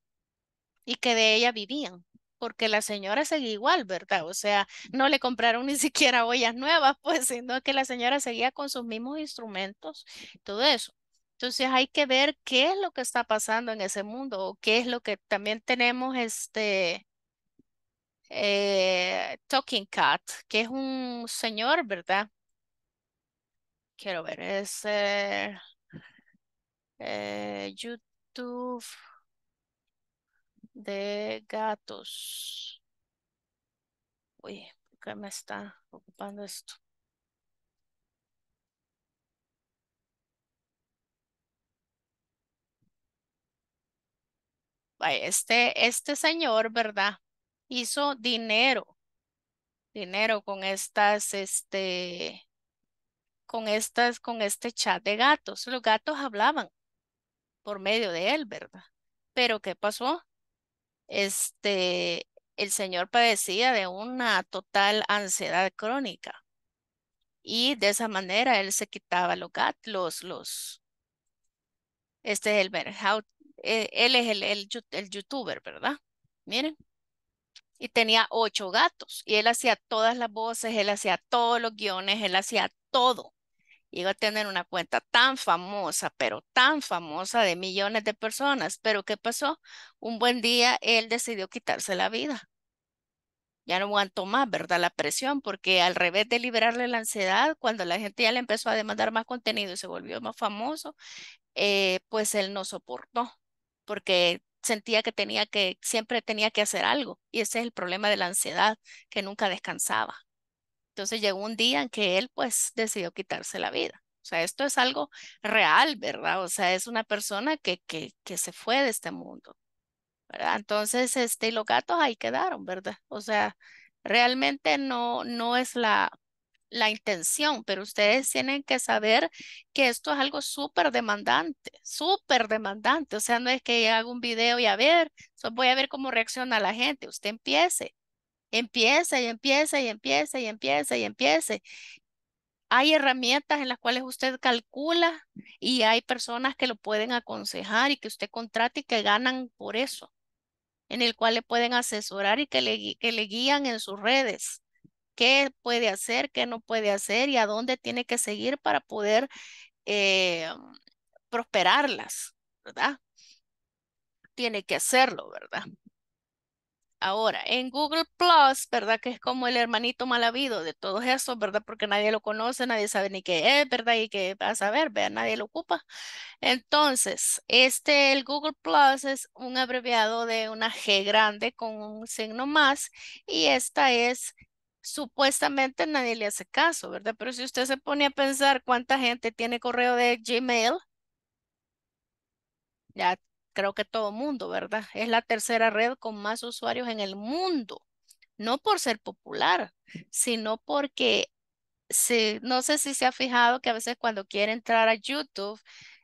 y que de ella vivían, porque la señora seguía igual, ¿verdad? O sea, no le compraron ni siquiera ollas nuevas, pues, sino que la señora seguía con sus mismos instrumentos, todo eso. Entonces hay que ver qué es lo que está pasando en ese mundo o qué es lo que también tenemos este eh, Talking Cat, que es un señor, ¿verdad? Quiero ver, es eh, eh, YouTube de gatos. Uy, ¿por qué me está ocupando esto? este, este señor, ¿verdad? Hizo dinero, dinero con estas, este, con estas, con este chat de gatos. Los gatos hablaban por medio de él, ¿verdad? Pero ¿qué pasó? Este, el señor padecía de una total ansiedad crónica y de esa manera él se quitaba los gatos, los, los, este es el eh, él es el, el, youtuber, ¿verdad? Miren. Y tenía ocho gatos y él hacía todas las voces, él hacía todos los guiones, él hacía todo. iba a tener una cuenta tan famosa, pero tan famosa de millones de personas. Pero ¿qué pasó? Un buen día él decidió quitarse la vida. Ya no aguantó más, ¿verdad? La presión, porque al revés de liberarle la ansiedad, cuando la gente ya le empezó a demandar más contenido y se volvió más famoso, eh, pues él no soportó porque sentía que tenía que, siempre tenía que hacer algo. Y ese es el problema de la ansiedad, que nunca descansaba. Entonces llegó un día en que él pues decidió quitarse la vida. O sea, esto es algo real, ¿verdad? O sea, es una persona que, que, se fue de este mundo, ¿verdad? Entonces, este, y los gatos ahí quedaron, ¿verdad? O sea, realmente no, no es la, la intención, pero ustedes tienen que saber que esto es algo súper demandante, súper demandante. O sea, no es que haga un video y a ver, voy a ver cómo reacciona la gente. Usted empiece, empiece y empiece y empiece y empiece y empiece. Hay herramientas en las cuales usted calcula y hay personas que lo pueden aconsejar y que usted contrate y que ganan por eso, en el cual le pueden asesorar y que le guían en sus redes qué puede hacer, qué no puede hacer y a dónde tiene que seguir para poder eh, prosperarlas, ¿verdad? Tiene que hacerlo, ¿verdad? Ahora, en Google Plus, ¿verdad? Que es como el hermanito mal habido de todos esos, ¿verdad? Porque nadie lo conoce, nadie sabe ni qué es, ¿verdad? Y qué va a saber, ¿verdad? Nadie lo ocupa. Entonces, este, el Google Plus es un abreviado de una G grande con un signo más y esta es supuestamente nadie le hace caso, ¿verdad? Pero si usted se pone a pensar cuánta gente tiene correo de Gmail, ya creo que todo mundo, ¿verdad? Es la tercera red con más usuarios en el mundo, no por ser popular, sino porque no sé si se ha fijado que a veces cuando quiere entrar a YouTube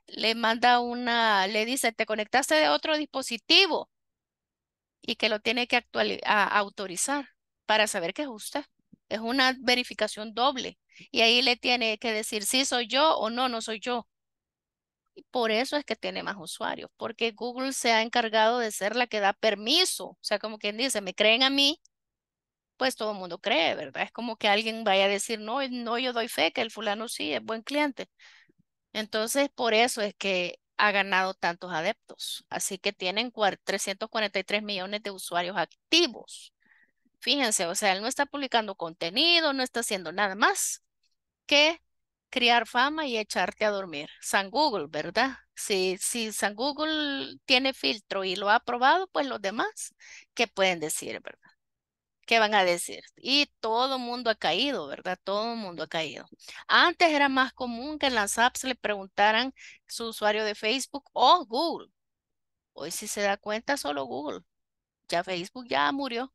le manda una, le dice, te conectaste de otro dispositivo y que lo tiene que autorizar para saber que es usted. Es una verificación doble. Y ahí le tiene que decir si soy yo o no, no soy yo. Y por eso es que tiene más usuarios, porque Google se ha encargado de ser la que da permiso. O sea, como quien dice, me creen a mí, pues todo el mundo cree, ¿verdad? Es como que alguien vaya a decir, no, no, yo doy fe que el fulano sí es buen cliente. Entonces, por eso es que ha ganado tantos adeptos. Así que tienen 343 millones de usuarios activos. Fíjense, o sea, él no está publicando contenido, no está haciendo nada más que criar fama y echarte a dormir. San Google, ¿verdad? Si, si San Google tiene filtro y lo ha aprobado, pues los demás, ¿qué pueden decir, verdad? ¿Qué van a decir? Y todo mundo ha caído, ¿verdad? Todo mundo ha caído. Antes era más común que en las apps le preguntaran su usuario de Facebook o oh, Google. Hoy si se da cuenta solo Google. Ya Facebook ya murió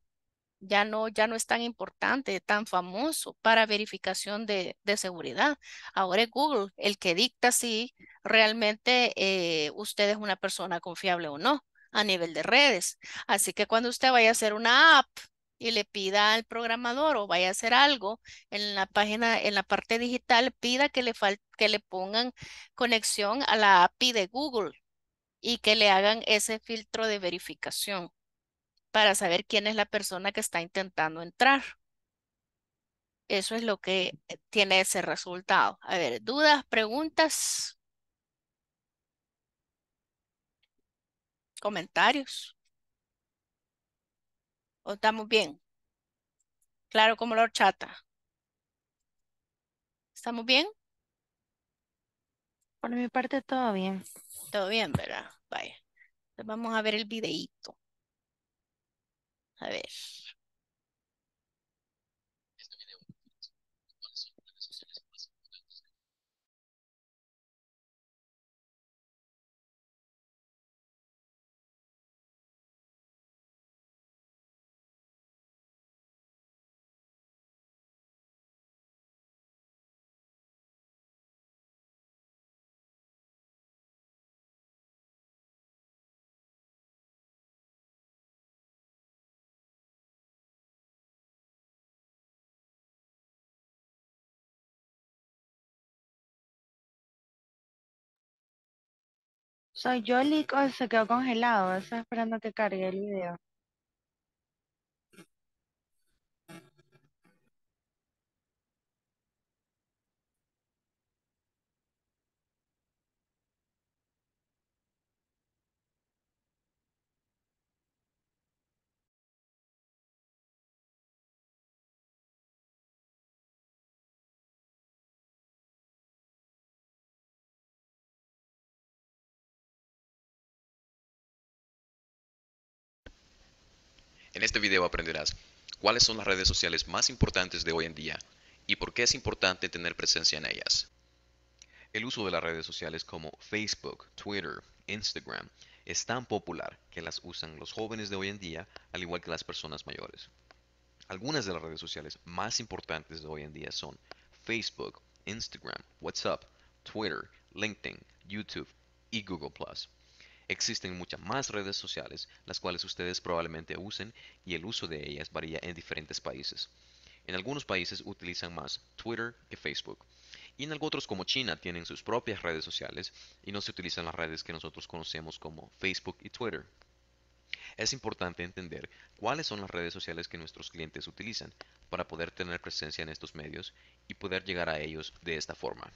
ya no, ya no es tan importante, tan famoso para verificación de, seguridad. Ahora es Google el que dicta si realmente eh, usted es una persona confiable o no a nivel de redes. Así que cuando usted vaya a hacer una app y le pida al programador o vaya a hacer algo en la página, en la parte digital, pida que le, que le pongan conexión a la API de Google y que le hagan ese filtro de verificación para saber quién es la persona que está intentando entrar. Eso es lo que tiene ese resultado. A ver, dudas, preguntas, comentarios. ¿O oh, estamos bien? Claro como la horchata. ¿Estamos bien? Por mi parte, todo bien. Todo bien, ¿verdad? Vaya. vamos a ver el videíto. A ver. Soy yo, o se quedó congelado. Está esperando que cargue el video. En este video aprenderás cuáles son las redes sociales más importantes de hoy en día y por qué es importante tener presencia en ellas. El uso de las redes sociales como Facebook, Twitter, Instagram es tan popular que las usan los jóvenes de hoy en día al igual que las personas mayores. Algunas de las redes sociales más importantes de hoy en día son Facebook, Instagram, WhatsApp, Twitter, LinkedIn, YouTube y Google ⁇ Existen muchas más redes sociales, las cuales ustedes probablemente usen y el uso de ellas varía en diferentes países. En algunos países utilizan más Twitter que Facebook. Y en otros como China tienen sus propias redes sociales y no se utilizan las redes que nosotros conocemos como Facebook y Twitter. Es importante entender cuáles son las redes sociales que nuestros clientes utilizan para poder tener presencia en estos medios y poder llegar a ellos de esta forma.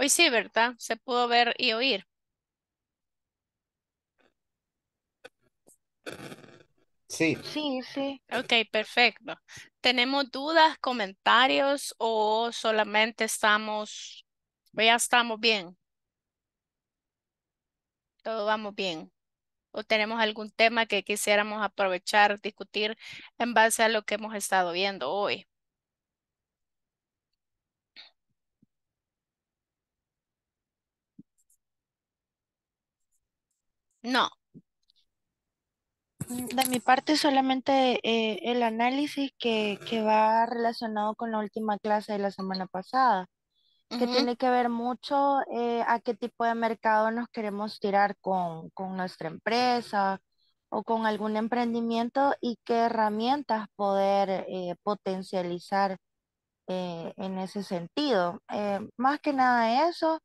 Hoy sí, ¿verdad? Se pudo ver y oír. Sí. Sí, sí. Ok, perfecto. ¿Tenemos dudas, comentarios o solamente estamos, ya estamos bien? Todo vamos bien. ¿O tenemos algún tema que quisiéramos aprovechar, discutir en base a lo que hemos estado viendo hoy? No. Mm, de mi parte, solamente eh, el análisis que, va relacionado con la última clase de la semana pasada, que tiene que ver mucho eh, a qué tipo de mercado nos queremos tirar con, nuestra empresa o con algún emprendimiento y qué herramientas poder eh, potencializar en ese sentido. más que nada eso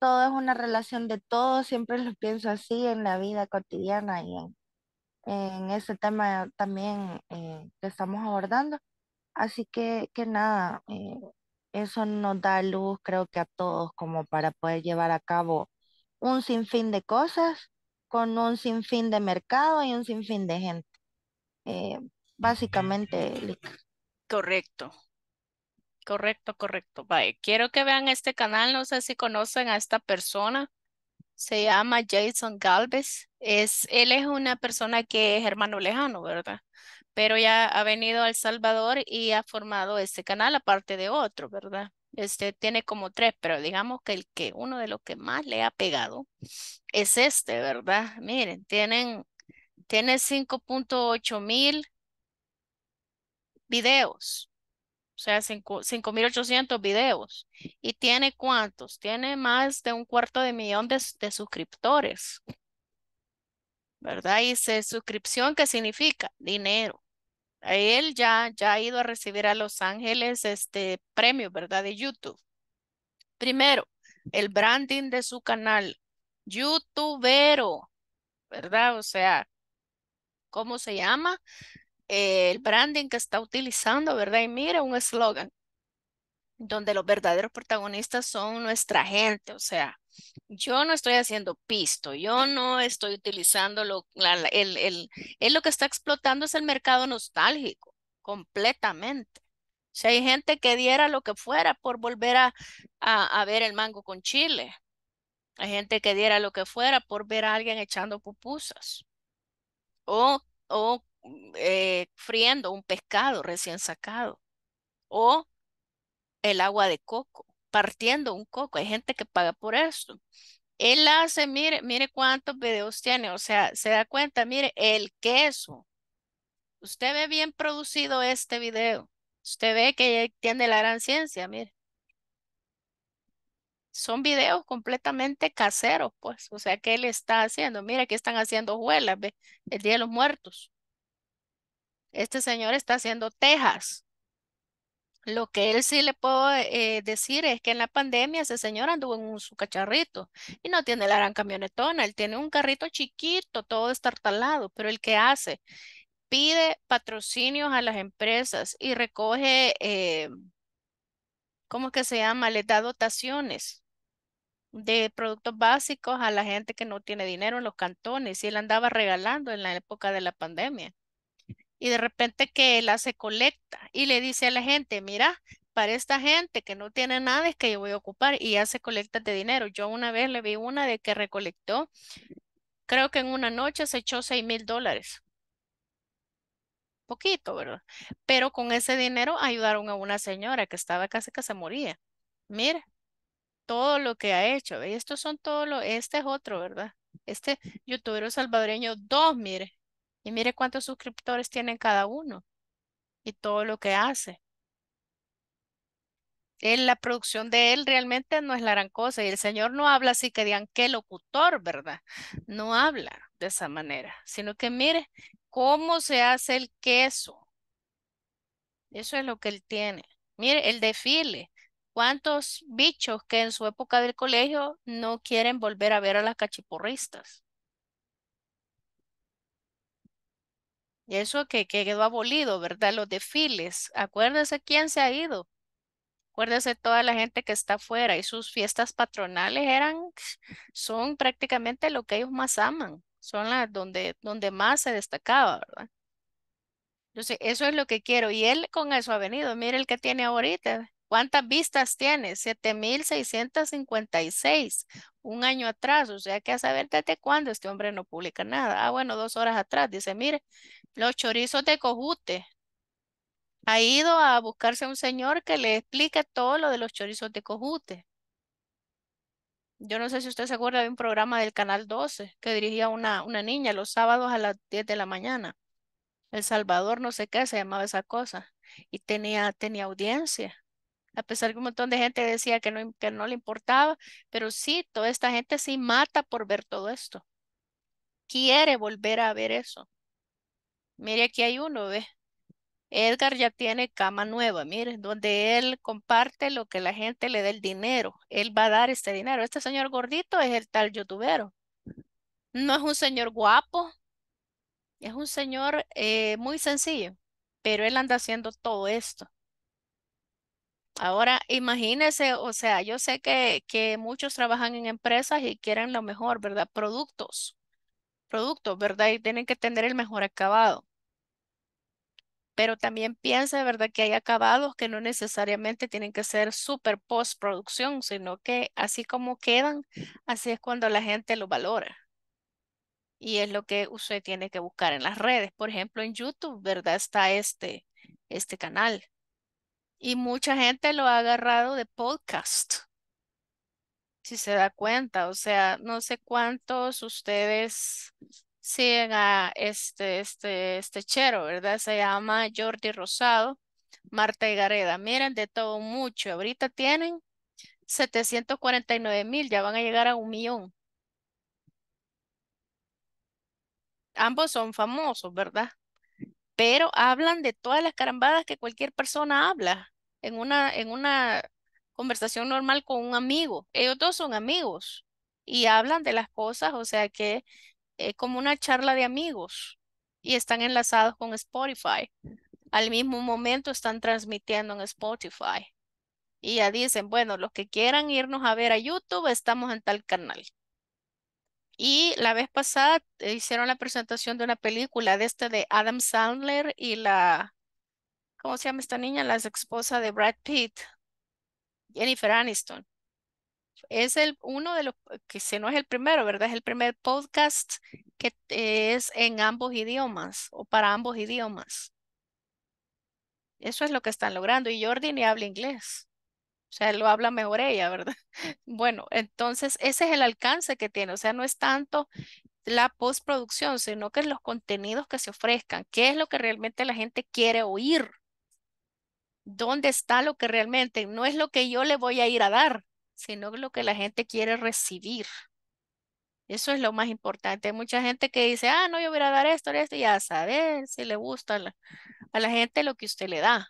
todo es una relación de todo, siempre lo pienso así en la vida cotidiana y en, ese tema también eh, que estamos abordando. Así que, que nada, eh, eso nos da luz creo que a todos como para poder llevar a cabo un sinfín de cosas con un sinfín de mercado y un sinfín de gente. Eh, básicamente, Correcto, Correcto, correcto. Bye. Quiero que vean este canal. No sé si conocen a esta persona. Se llama Jason Galvez. Es, él es una persona que es hermano lejano, ¿verdad? Pero ya ha venido a El Salvador y ha formado este canal, aparte de otro, ¿verdad? Este tiene como tres, pero digamos que el que uno de los que más le ha pegado es este, ¿verdad? Miren, tienen tiene 5.8 mil videos o sea, 5.800 videos. ¿Y tiene cuántos? Tiene más de un cuarto de millón de, suscriptores. ¿Verdad? Y suscripción, ¿qué significa? Dinero. Él ya, ya ha ido a recibir a Los Ángeles este premio, ¿verdad? De YouTube. Primero, el branding de su canal. Youtubero, ¿verdad? O sea, ¿cómo se llama? el branding que está utilizando, ¿verdad? Y mira un eslogan donde los verdaderos protagonistas son nuestra gente, o sea, yo no estoy haciendo pisto, yo no estoy utilizando lo, el, el, lo que está explotando es el mercado nostálgico, completamente. O sea, hay gente que diera lo que fuera por volver a, a ver el mango con chile. Hay gente que diera lo que fuera por ver a alguien echando pupusas. O, o eh, friendo un pescado recién sacado o el agua de coco, partiendo un coco. Hay gente que paga por esto Él hace, mire, mire cuántos videos tiene, o sea, se da cuenta, mire, el queso. Usted ve bien producido este video. Usted ve que tiene la gran ciencia, mire. Son videos completamente caseros, pues. O sea, ¿qué él está haciendo? mire que están haciendo huelas, el Día de los Muertos. Este señor está haciendo tejas, Lo que él sí le puedo eh, decir es que en la pandemia ese señor anduvo en su cacharrito y no tiene la gran camionetona, él tiene un carrito chiquito, todo estartalado, pero el que hace, pide patrocinios a las empresas y recoge, eh, ¿cómo es que se llama? le da dotaciones de productos básicos a la gente que no tiene dinero en los cantones y él andaba regalando en la época de la pandemia y de repente que él hace colecta y le dice a la gente, mira, para esta gente que no tiene nada es que yo voy a ocupar y hace colectas de dinero. Yo una vez le vi una de que recolectó, creo que en una noche se echó 6 mil dólares. Poquito, ¿verdad? Pero con ese dinero ayudaron a una señora que estaba casi que se moría. Mira, todo lo que ha hecho. Y estos son todos los, este es otro, ¿verdad? Este youtuber salvadoreño dos, mire, y mire cuántos suscriptores tienen cada uno y todo lo que hace. la producción de él realmente no es la gran cosa y el Señor no habla así que digan qué locutor, ¿verdad? No habla de esa manera, sino que mire cómo se hace el queso. Eso es lo que él tiene. Mire, el desfile. ¿Cuántos bichos que en su época del colegio no quieren volver a ver a las cachiporristas? Y eso que, quedó abolido, ¿verdad? Los desfiles. Acuérdese quién se ha ido. Acuérdese toda la gente que está afuera y sus fiestas patronales eran, son prácticamente lo que ellos más aman. Son las donde, donde más se destacaba, ¿verdad? Entonces, eso es lo que quiero. Y él con eso ha venido. Mira el que tiene ahorita. ¿Cuántas vistas tiene? 7,656, un año atrás. O sea, que a saber desde cuándo este hombre no publica nada. Ah, bueno, dos horas atrás. Dice, mire, los chorizos de Cojute. Ha ido a buscarse a un señor que le explique todo lo de los chorizos de Cojute. Yo no sé si usted se acuerda de un programa del Canal 12 que dirigía una, una niña los sábados a las 10 de la mañana. El Salvador, no sé qué, se llamaba esa cosa. Y tenía, tenía audiencia a pesar que un montón de gente decía que no, que no le importaba, pero sí, toda esta gente sí mata por ver todo esto. Quiere volver a ver eso. Mire, aquí hay uno, ¿ves? Edgar ya tiene cama nueva, mire, donde él comparte lo que la gente le dé el dinero. Él va a dar este dinero. Este señor gordito es el tal youtubero. No es un señor guapo, es un señor eh, muy sencillo, pero él anda haciendo todo esto. Ahora, imagínense, o sea, yo sé que, que muchos trabajan en empresas y quieren lo mejor, ¿verdad? Productos, productos, ¿verdad? Y tienen que tener el mejor acabado. Pero también piensa, ¿verdad? Que hay acabados que no necesariamente tienen que ser super postproducción, sino que así como quedan, así es cuando la gente lo valora. Y es lo que usted tiene que buscar en las redes. Por ejemplo, en YouTube, ¿verdad? Está este, este canal y mucha gente lo ha agarrado de podcast. Si se da cuenta, o sea, no sé cuántos ustedes siguen a este, este, este chero, ¿verdad? Se llama Jordi Rosado, Marta y Gareda. Miren, de todo mucho. Ahorita tienen 749 mil, ya van a llegar a un millón. Ambos son famosos, ¿verdad? pero hablan de todas las carambadas que cualquier persona habla en una, en una conversación normal con un amigo. Ellos dos son amigos y hablan de las cosas, o sea que es como una charla de amigos y están enlazados con Spotify. Al mismo momento están transmitiendo en Spotify. Y ya dicen, bueno, los que quieran irnos a ver a YouTube, estamos en tal canal. Y la vez pasada eh, hicieron la presentación de una película de esta de Adam Sandler y la, ¿cómo se llama esta niña? La esposa de Brad Pitt, Jennifer Aniston. Es el, uno de los, que si no es el primero, ¿verdad? Es el primer podcast que es en ambos idiomas o para ambos idiomas. Eso es lo que están logrando. Y Jordi ni habla inglés. O sea, lo habla mejor ella, ¿verdad? Bueno, entonces ese es el alcance que tiene. O sea, no es tanto la postproducción, sino que los contenidos que se ofrezcan. ¿Qué es lo que realmente la gente quiere oír? ¿Dónde está lo que realmente? No es lo que yo le voy a ir a dar, sino lo que la gente quiere recibir. Eso es lo más importante. Hay mucha gente que dice, ah, no, yo voy a dar esto, esto, y ya saber si le gusta a la, a la gente lo que usted le da.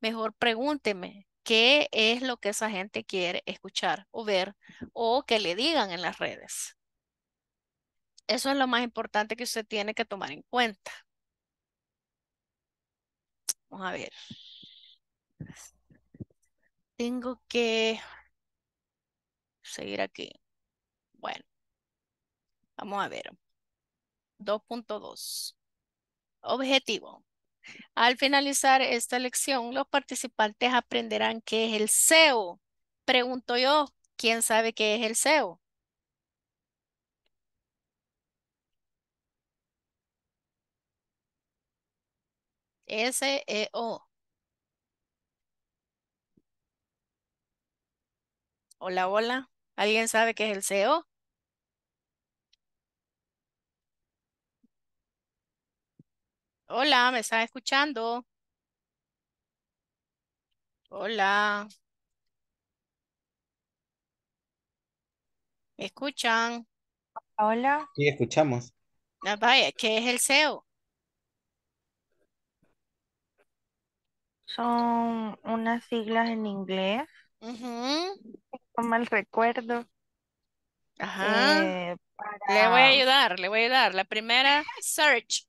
Mejor pregúnteme, qué es lo que esa gente quiere escuchar o ver o que le digan en las redes. Eso es lo más importante que usted tiene que tomar en cuenta. Vamos a ver. Tengo que seguir aquí. Bueno, vamos a ver. 2.2. Objetivo. Al finalizar esta lección, los participantes aprenderán qué es el SEO. Pregunto yo, ¿quién sabe qué es el SEO? S-E-O Hola, hola. ¿Alguien sabe qué es el SEO? Hola, ¿me estás escuchando? Hola. ¿Me escuchan? Hola. Sí, escuchamos. Ah, vaya, ¿qué es el SEO? Son unas siglas en inglés, Mhm. como el recuerdo, Ajá. Eh, le voy a ayudar, le voy a ayudar. La primera, search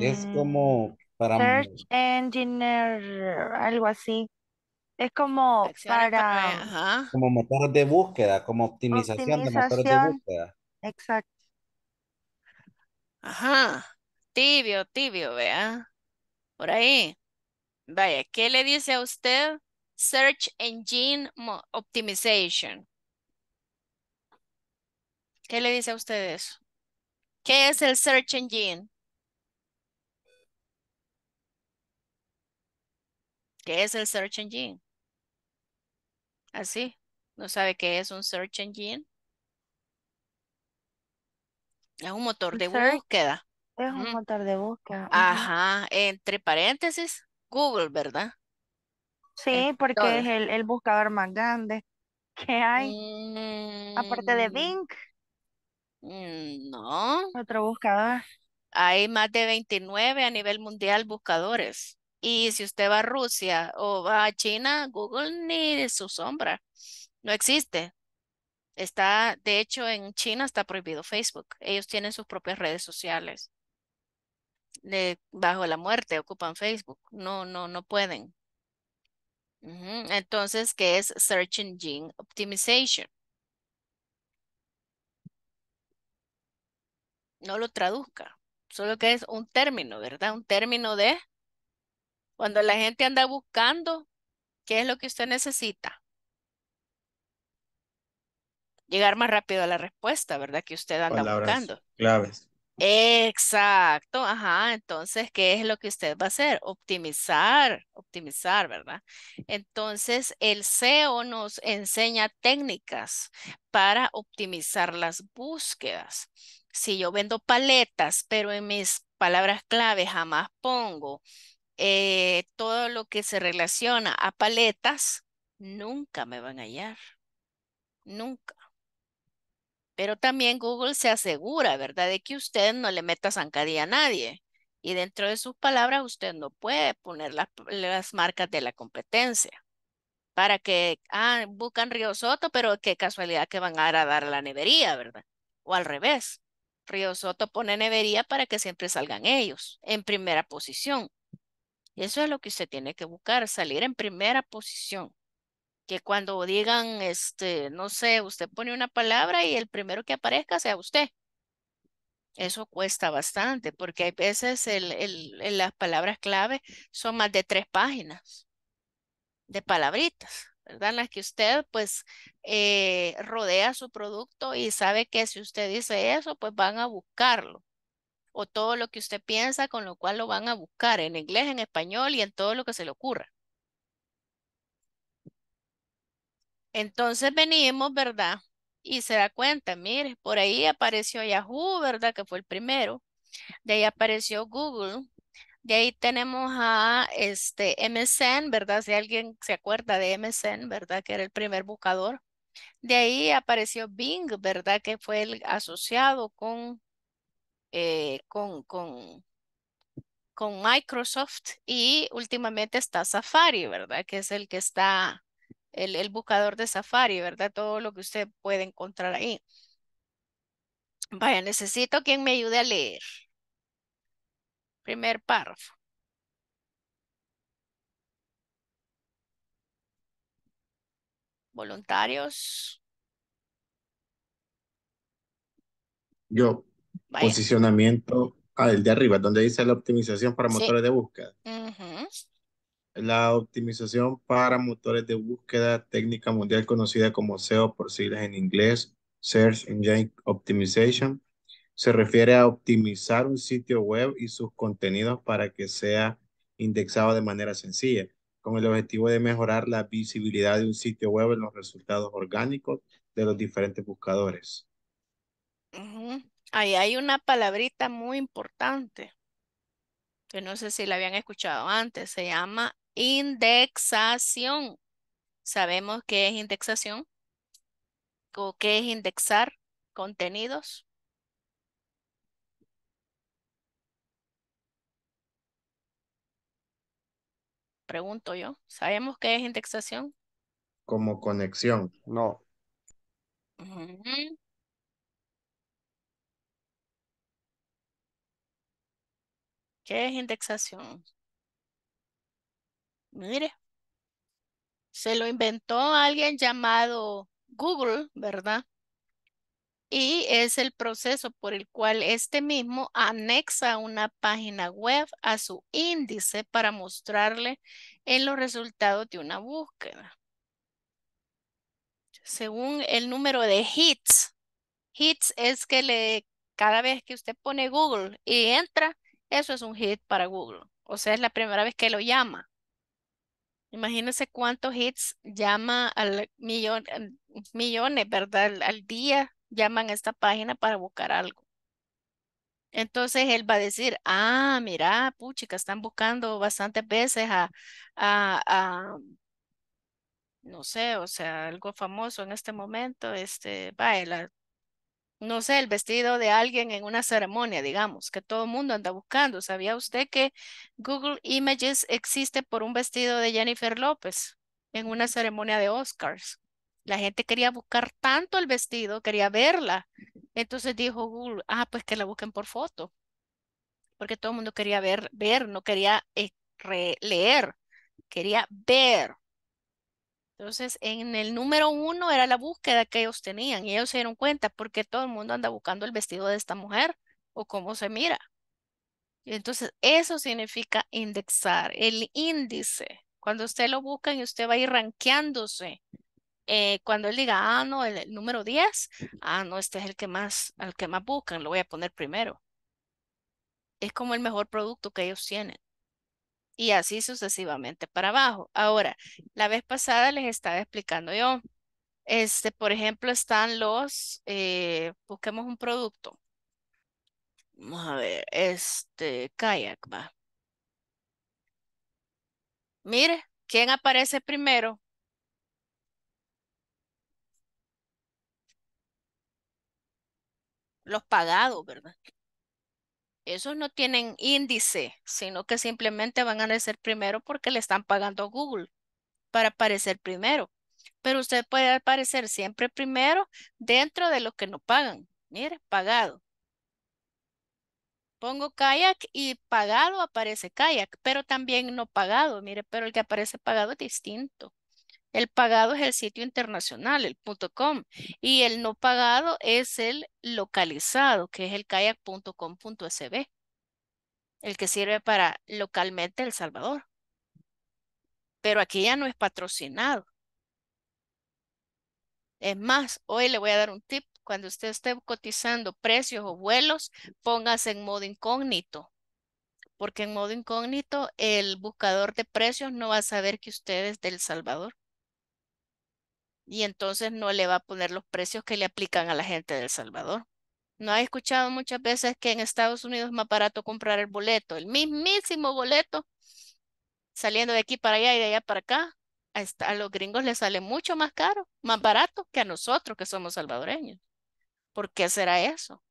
es mm, como para... Search Engineer, algo así. Es como para... Como motor de búsqueda, como optimización, de motores de búsqueda. Exacto. Ajá. Tibio, tibio, vea. Por ahí. Vaya, ¿qué le dice a usted? Search Engine Optimization. ¿Qué le dice a usted eso? ¿Qué es el Search Engine? ¿Qué es el search engine? Así. ¿No sabe qué es un search engine? Es un motor de búsqueda. Es un motor de búsqueda. Ajá. Entre paréntesis, Google, ¿verdad? Sí, porque es el, el, buscador más grande que hay. Aparte de mm, Bing. Mm, no. Otro buscador. Hay más de 29 a nivel mundial buscadores. Y si usted va a Rusia o va a China, Google ni de su sombra. No existe. Está, de hecho, en China está prohibido Facebook. Ellos tienen sus propias redes sociales. De, bajo la muerte ocupan Facebook. No, no, no pueden. Entonces, ¿qué es Search Engine Optimization? No lo traduzca, solo que es un término, ¿verdad? Un término de cuando la gente anda buscando, ¿qué es lo que usted necesita? Llegar más rápido a la respuesta, ¿verdad? Que usted anda Palabras buscando. Claves. Exacto, ajá. Entonces, ¿qué es lo que usted va a hacer? Optimizar, optimizar, ¿verdad? Entonces, el SEO nos enseña técnicas para optimizar las búsquedas. Si yo vendo paletas, pero en mis palabras clave jamás pongo eh, todo lo que se relaciona a paletas, nunca me van a hallar. Nunca. Pero también Google se asegura, ¿verdad?, de que usted no le meta zancadilla a nadie. Y dentro de sus palabras, usted no puede poner las, marcas de la competencia. Para que, ah, buscan Río Soto, pero qué casualidad que van a dar la nevería, ¿verdad? O al revés. Río Soto pone nevería para que siempre salgan ellos en primera posición. Eso es lo que usted tiene que buscar, salir en primera posición. Que cuando digan, este, no sé, usted pone una palabra y el primero que aparezca sea usted. Eso cuesta bastante porque hay veces el, las palabras clave son más de tres páginas de palabritas, ¿verdad? En las que usted pues eh, rodea su producto y sabe que si usted dice eso, pues van a buscarlo o todo lo que usted piensa, con lo cual lo van a buscar en inglés, en español y en todo lo que se le ocurra. Entonces venimos, ¿verdad? Y se da cuenta, mire, por ahí apareció Yahoo, ¿verdad? Que fue el primero. De ahí apareció Google. De ahí tenemos a este MSN, ¿verdad? Si alguien se acuerda de MSN, ¿verdad? Que era el primer buscador. De ahí apareció Bing, ¿verdad? Que fue el asociado con eh, con, con, con Microsoft y últimamente está Safari, ¿verdad? Que es el que está, el, el, buscador de Safari, ¿verdad? Todo lo que usted puede encontrar ahí. Vaya, necesito quien me ayude a leer. Primer párrafo. Voluntarios. Yo. Posicionamiento, al ah, de arriba, donde dice la optimización para motores de búsqueda. La optimización para motores de búsqueda, técnica mundial conocida como SEO por siglas en inglés, Search Engine Optimization, se refiere a optimizar un sitio web y sus contenidos para que sea indexado de manera sencilla, con el objetivo de mejorar la visibilidad de un sitio web en los resultados orgánicos de los diferentes buscadores. Ahí hay una palabrita muy importante, que no sé si la habían escuchado antes, se llama indexación. Sabemos qué es indexación o qué es indexar contenidos. Pregunto yo, ¿sabemos qué es indexación? Como conexión, no. ¿Qué es indexación? Mire, se lo inventó alguien llamado Google, ¿verdad? Y es el proceso por el cual este mismo anexa una página web a su índice para mostrarle en los resultados de una búsqueda. Según el número de hits, hits es que le, cada vez que usted pone Google y entra, eso es un hit para Google. O sea, es la primera vez que lo llama. Imagínense cuántos hits llama al millón, millones, ¿verdad? Al día llaman a esta página para buscar algo. Entonces él va a decir, ah, mira, puchica, están buscando bastantes veces a, a, no sé, o sea, algo famoso en este momento, este, va, no sé, el vestido de alguien en una ceremonia, digamos, que todo el mundo anda buscando. ¿Sabía usted que Google Images existe por un vestido de Jennifer López en una ceremonia de Oscars? La gente quería buscar tanto el vestido, quería verla. Entonces dijo Google, ah, pues que la busquen por foto, porque todo el mundo quería ver, ver, no quería eh, leer, quería ver. Entonces, en el número uno era la búsqueda que ellos tenían y ellos se dieron cuenta porque todo el mundo anda buscando el vestido de esta mujer o cómo se mira. entonces, eso significa indexar, el índice. Cuando usted lo busca y usted va a ir ranqueándose. Eh, cuando él diga, ah, no, el, el, número 10, ah, no, este es el que más, al que más buscan, lo voy a poner primero. Es como el mejor producto que ellos tienen y así sucesivamente para abajo. Ahora, la vez pasada les estaba explicando yo, este, por ejemplo, están los, eh, busquemos un producto. Vamos a ver, este, kayak va. Mire, ¿quién aparece primero? Los pagados, ¿verdad? Esos no tienen índice, sino que simplemente van a ser primero porque le están pagando a Google para aparecer primero. Pero usted puede aparecer siempre primero dentro de lo que no pagan. Mire, pagado. Pongo kayak y pagado aparece kayak, pero también no pagado. Mire, pero el que aparece pagado es distinto. El pagado es el sitio internacional, el .com, y el no pagado es el localizado, que es el kayak.com.sb, el que sirve para localmente El Salvador. Pero aquí ya no es patrocinado. Es más, hoy le voy a dar un tip. Cuando usted esté cotizando precios o vuelos, póngase en modo incógnito. Porque en modo incógnito el buscador de precios no va a saber que usted es del Salvador y entonces no le va a poner los precios que le aplican a la gente del Salvador. ¿No ha escuchado muchas veces que en Estados Unidos es más barato comprar el boleto, el mismísimo boleto, saliendo de aquí para allá y de allá para acá? A los gringos les sale mucho más caro, más barato que a nosotros que somos salvadoreños. ¿Por qué será eso?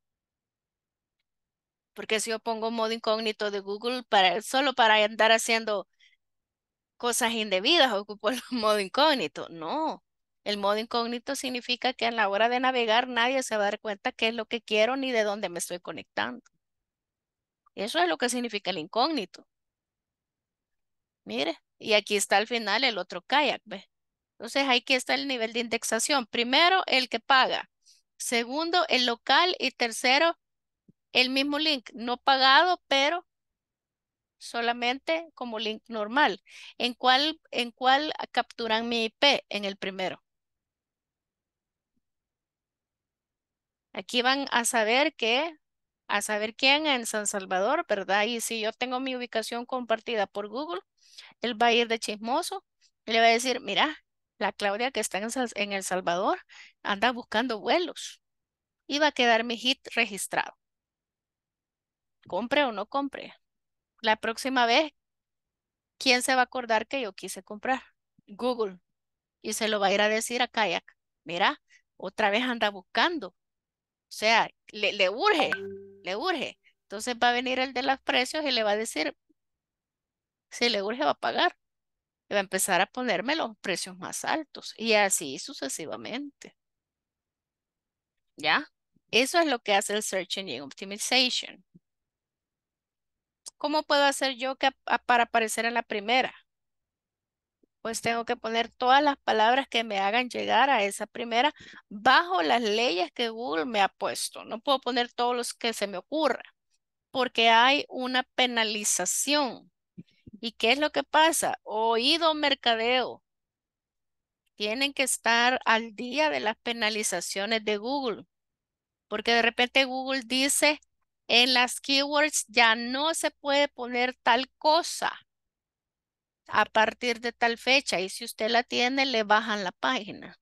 Porque si yo pongo modo incógnito de Google para, solo para andar haciendo cosas indebidas, ocupo el modo incógnito. No, el modo incógnito significa que a la hora de navegar nadie se va a dar cuenta qué es lo que quiero ni de dónde me estoy conectando. Eso es lo que significa el incógnito. Mire, y aquí está al final el otro kayak, ¿ve? Entonces aquí está el nivel de indexación. Primero, el que paga. Segundo, el local. Y tercero, el mismo link. No pagado, pero solamente como link normal. ¿En cuál, en cuál capturan mi IP? En el primero. Aquí van a saber que, a saber quién en San Salvador, ¿verdad? Y si yo tengo mi ubicación compartida por Google, él va a ir de chismoso y le va a decir, mira, la Claudia que está en, El Salvador anda buscando vuelos y va a quedar mi hit registrado. Compre o no compre. La próxima vez, ¿quién se va a acordar que yo quise comprar? Google. Y se lo va a ir a decir a Kayak, mira, otra vez anda buscando o sea, le, urge, le urge. Entonces va a venir el de los precios y le va a decir, si le urge va a pagar. Y va a empezar a ponerme los precios más altos y así sucesivamente. ¿Ya? Eso es lo que hace el Search Engine Optimization. ¿Cómo puedo hacer yo que, para aparecer en la primera? pues tengo que poner todas las palabras que me hagan llegar a esa primera bajo las leyes que Google me ha puesto. No puedo poner todos los que se me ocurra porque hay una penalización. ¿Y qué es lo que pasa? Oído mercadeo. Tienen que estar al día de las penalizaciones de Google porque de repente Google dice en las keywords ya no se puede poner tal cosa a partir de tal fecha y si usted la tiene, le bajan la página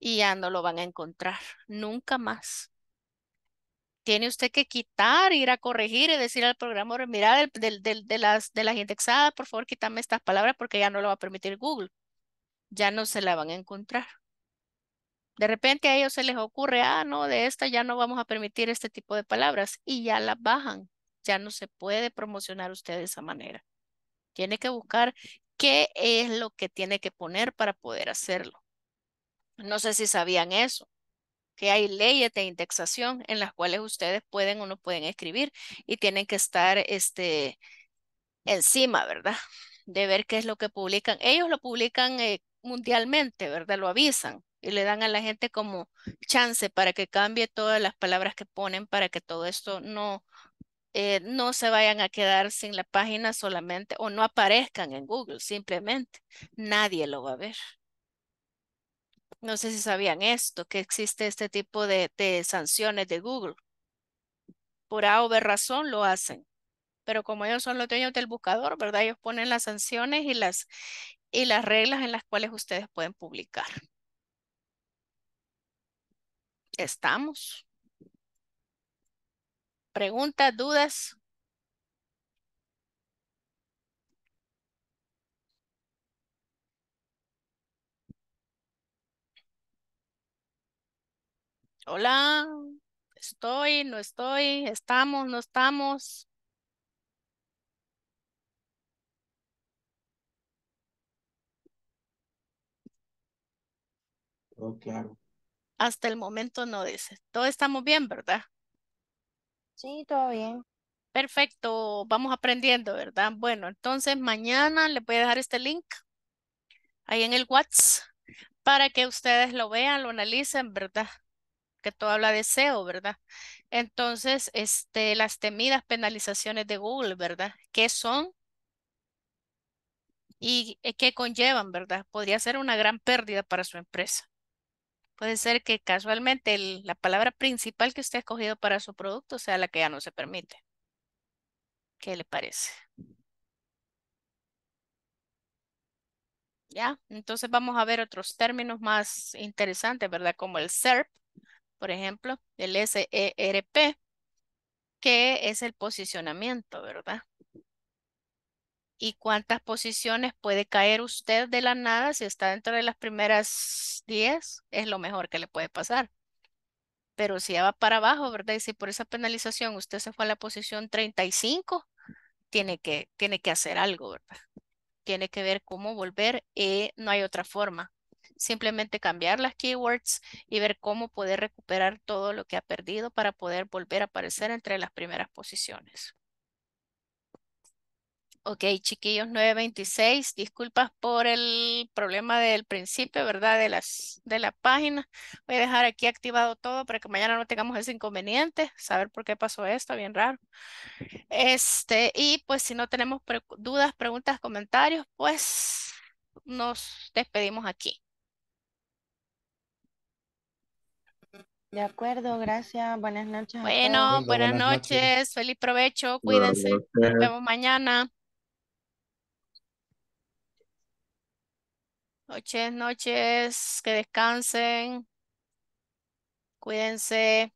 y ya no lo van a encontrar, nunca más. Tiene usted que quitar, ir a corregir y decir al programador, mira, del, del, de, las, de las indexadas, por favor, quítame estas palabras porque ya no lo va a permitir Google. Ya no se la van a encontrar. De repente a ellos se les ocurre, ah, no, de esta ya no vamos a permitir este tipo de palabras y ya la bajan. Ya no se puede promocionar usted de esa manera. Tiene que buscar qué es lo que tiene que poner para poder hacerlo. No sé si sabían eso, que hay leyes de indexación en las cuales ustedes pueden o no pueden escribir y tienen que estar este, encima, ¿verdad? De ver qué es lo que publican. Ellos lo publican eh, mundialmente, ¿verdad? Lo avisan y le dan a la gente como chance para que cambie todas las palabras que ponen para que todo esto no, eh, no se vayan a quedar sin la página solamente o no aparezcan en Google, simplemente nadie lo va a ver. No sé si sabían esto, que existe este tipo de, sanciones de Google. Por A o B razón lo hacen. Pero como ellos son los dueños del buscador, ¿verdad? Ellos ponen las sanciones y las, y las reglas en las cuales ustedes pueden publicar. Estamos. ¿Preguntas, dudas? Hola, estoy, no estoy, estamos, no estamos. Oh, Hasta el momento no dice. Todos estamos bien, ¿verdad? Sí, todo bien. Perfecto, vamos aprendiendo, ¿verdad? Bueno, entonces mañana le voy a dejar este link ahí en el WhatsApp para que ustedes lo vean, lo analicen, ¿verdad? Que todo habla de SEO, ¿verdad? Entonces, este, las temidas penalizaciones de Google, ¿verdad? ¿Qué son? ¿Y eh, qué conllevan, verdad? Podría ser una gran pérdida para su empresa. Puede ser que casualmente la palabra principal que usted ha escogido para su producto sea la que ya no se permite. ¿Qué le parece? ¿Ya? Entonces vamos a ver otros términos más interesantes, ¿verdad? Como el SERP, por ejemplo, el SERP, que es el posicionamiento, ¿verdad? y cuántas posiciones puede caer usted de la nada. Si está dentro de las primeras 10, es lo mejor que le puede pasar. Pero si ya va para abajo, ¿verdad? Y si por esa penalización usted se fue a la posición 35, tiene que, tiene que hacer algo, ¿verdad? Tiene que ver cómo volver. y eh, no hay otra forma. Simplemente cambiar las keywords y ver cómo poder recuperar todo lo que ha perdido para poder volver a aparecer entre las primeras posiciones. Ok, chiquillos, 926. Disculpas por el problema del principio, ¿verdad? De las de la página. Voy a dejar aquí activado todo para que mañana no tengamos ese inconveniente. Saber por qué pasó esto, bien raro. Este, y pues si no tenemos dudas, preguntas, comentarios, pues nos despedimos aquí. De acuerdo, gracias. Buenas noches. Bueno, buenas, noches. Feliz provecho. Cuídense. Nos vemos mañana. Noches, noches, que descansen, cuídense.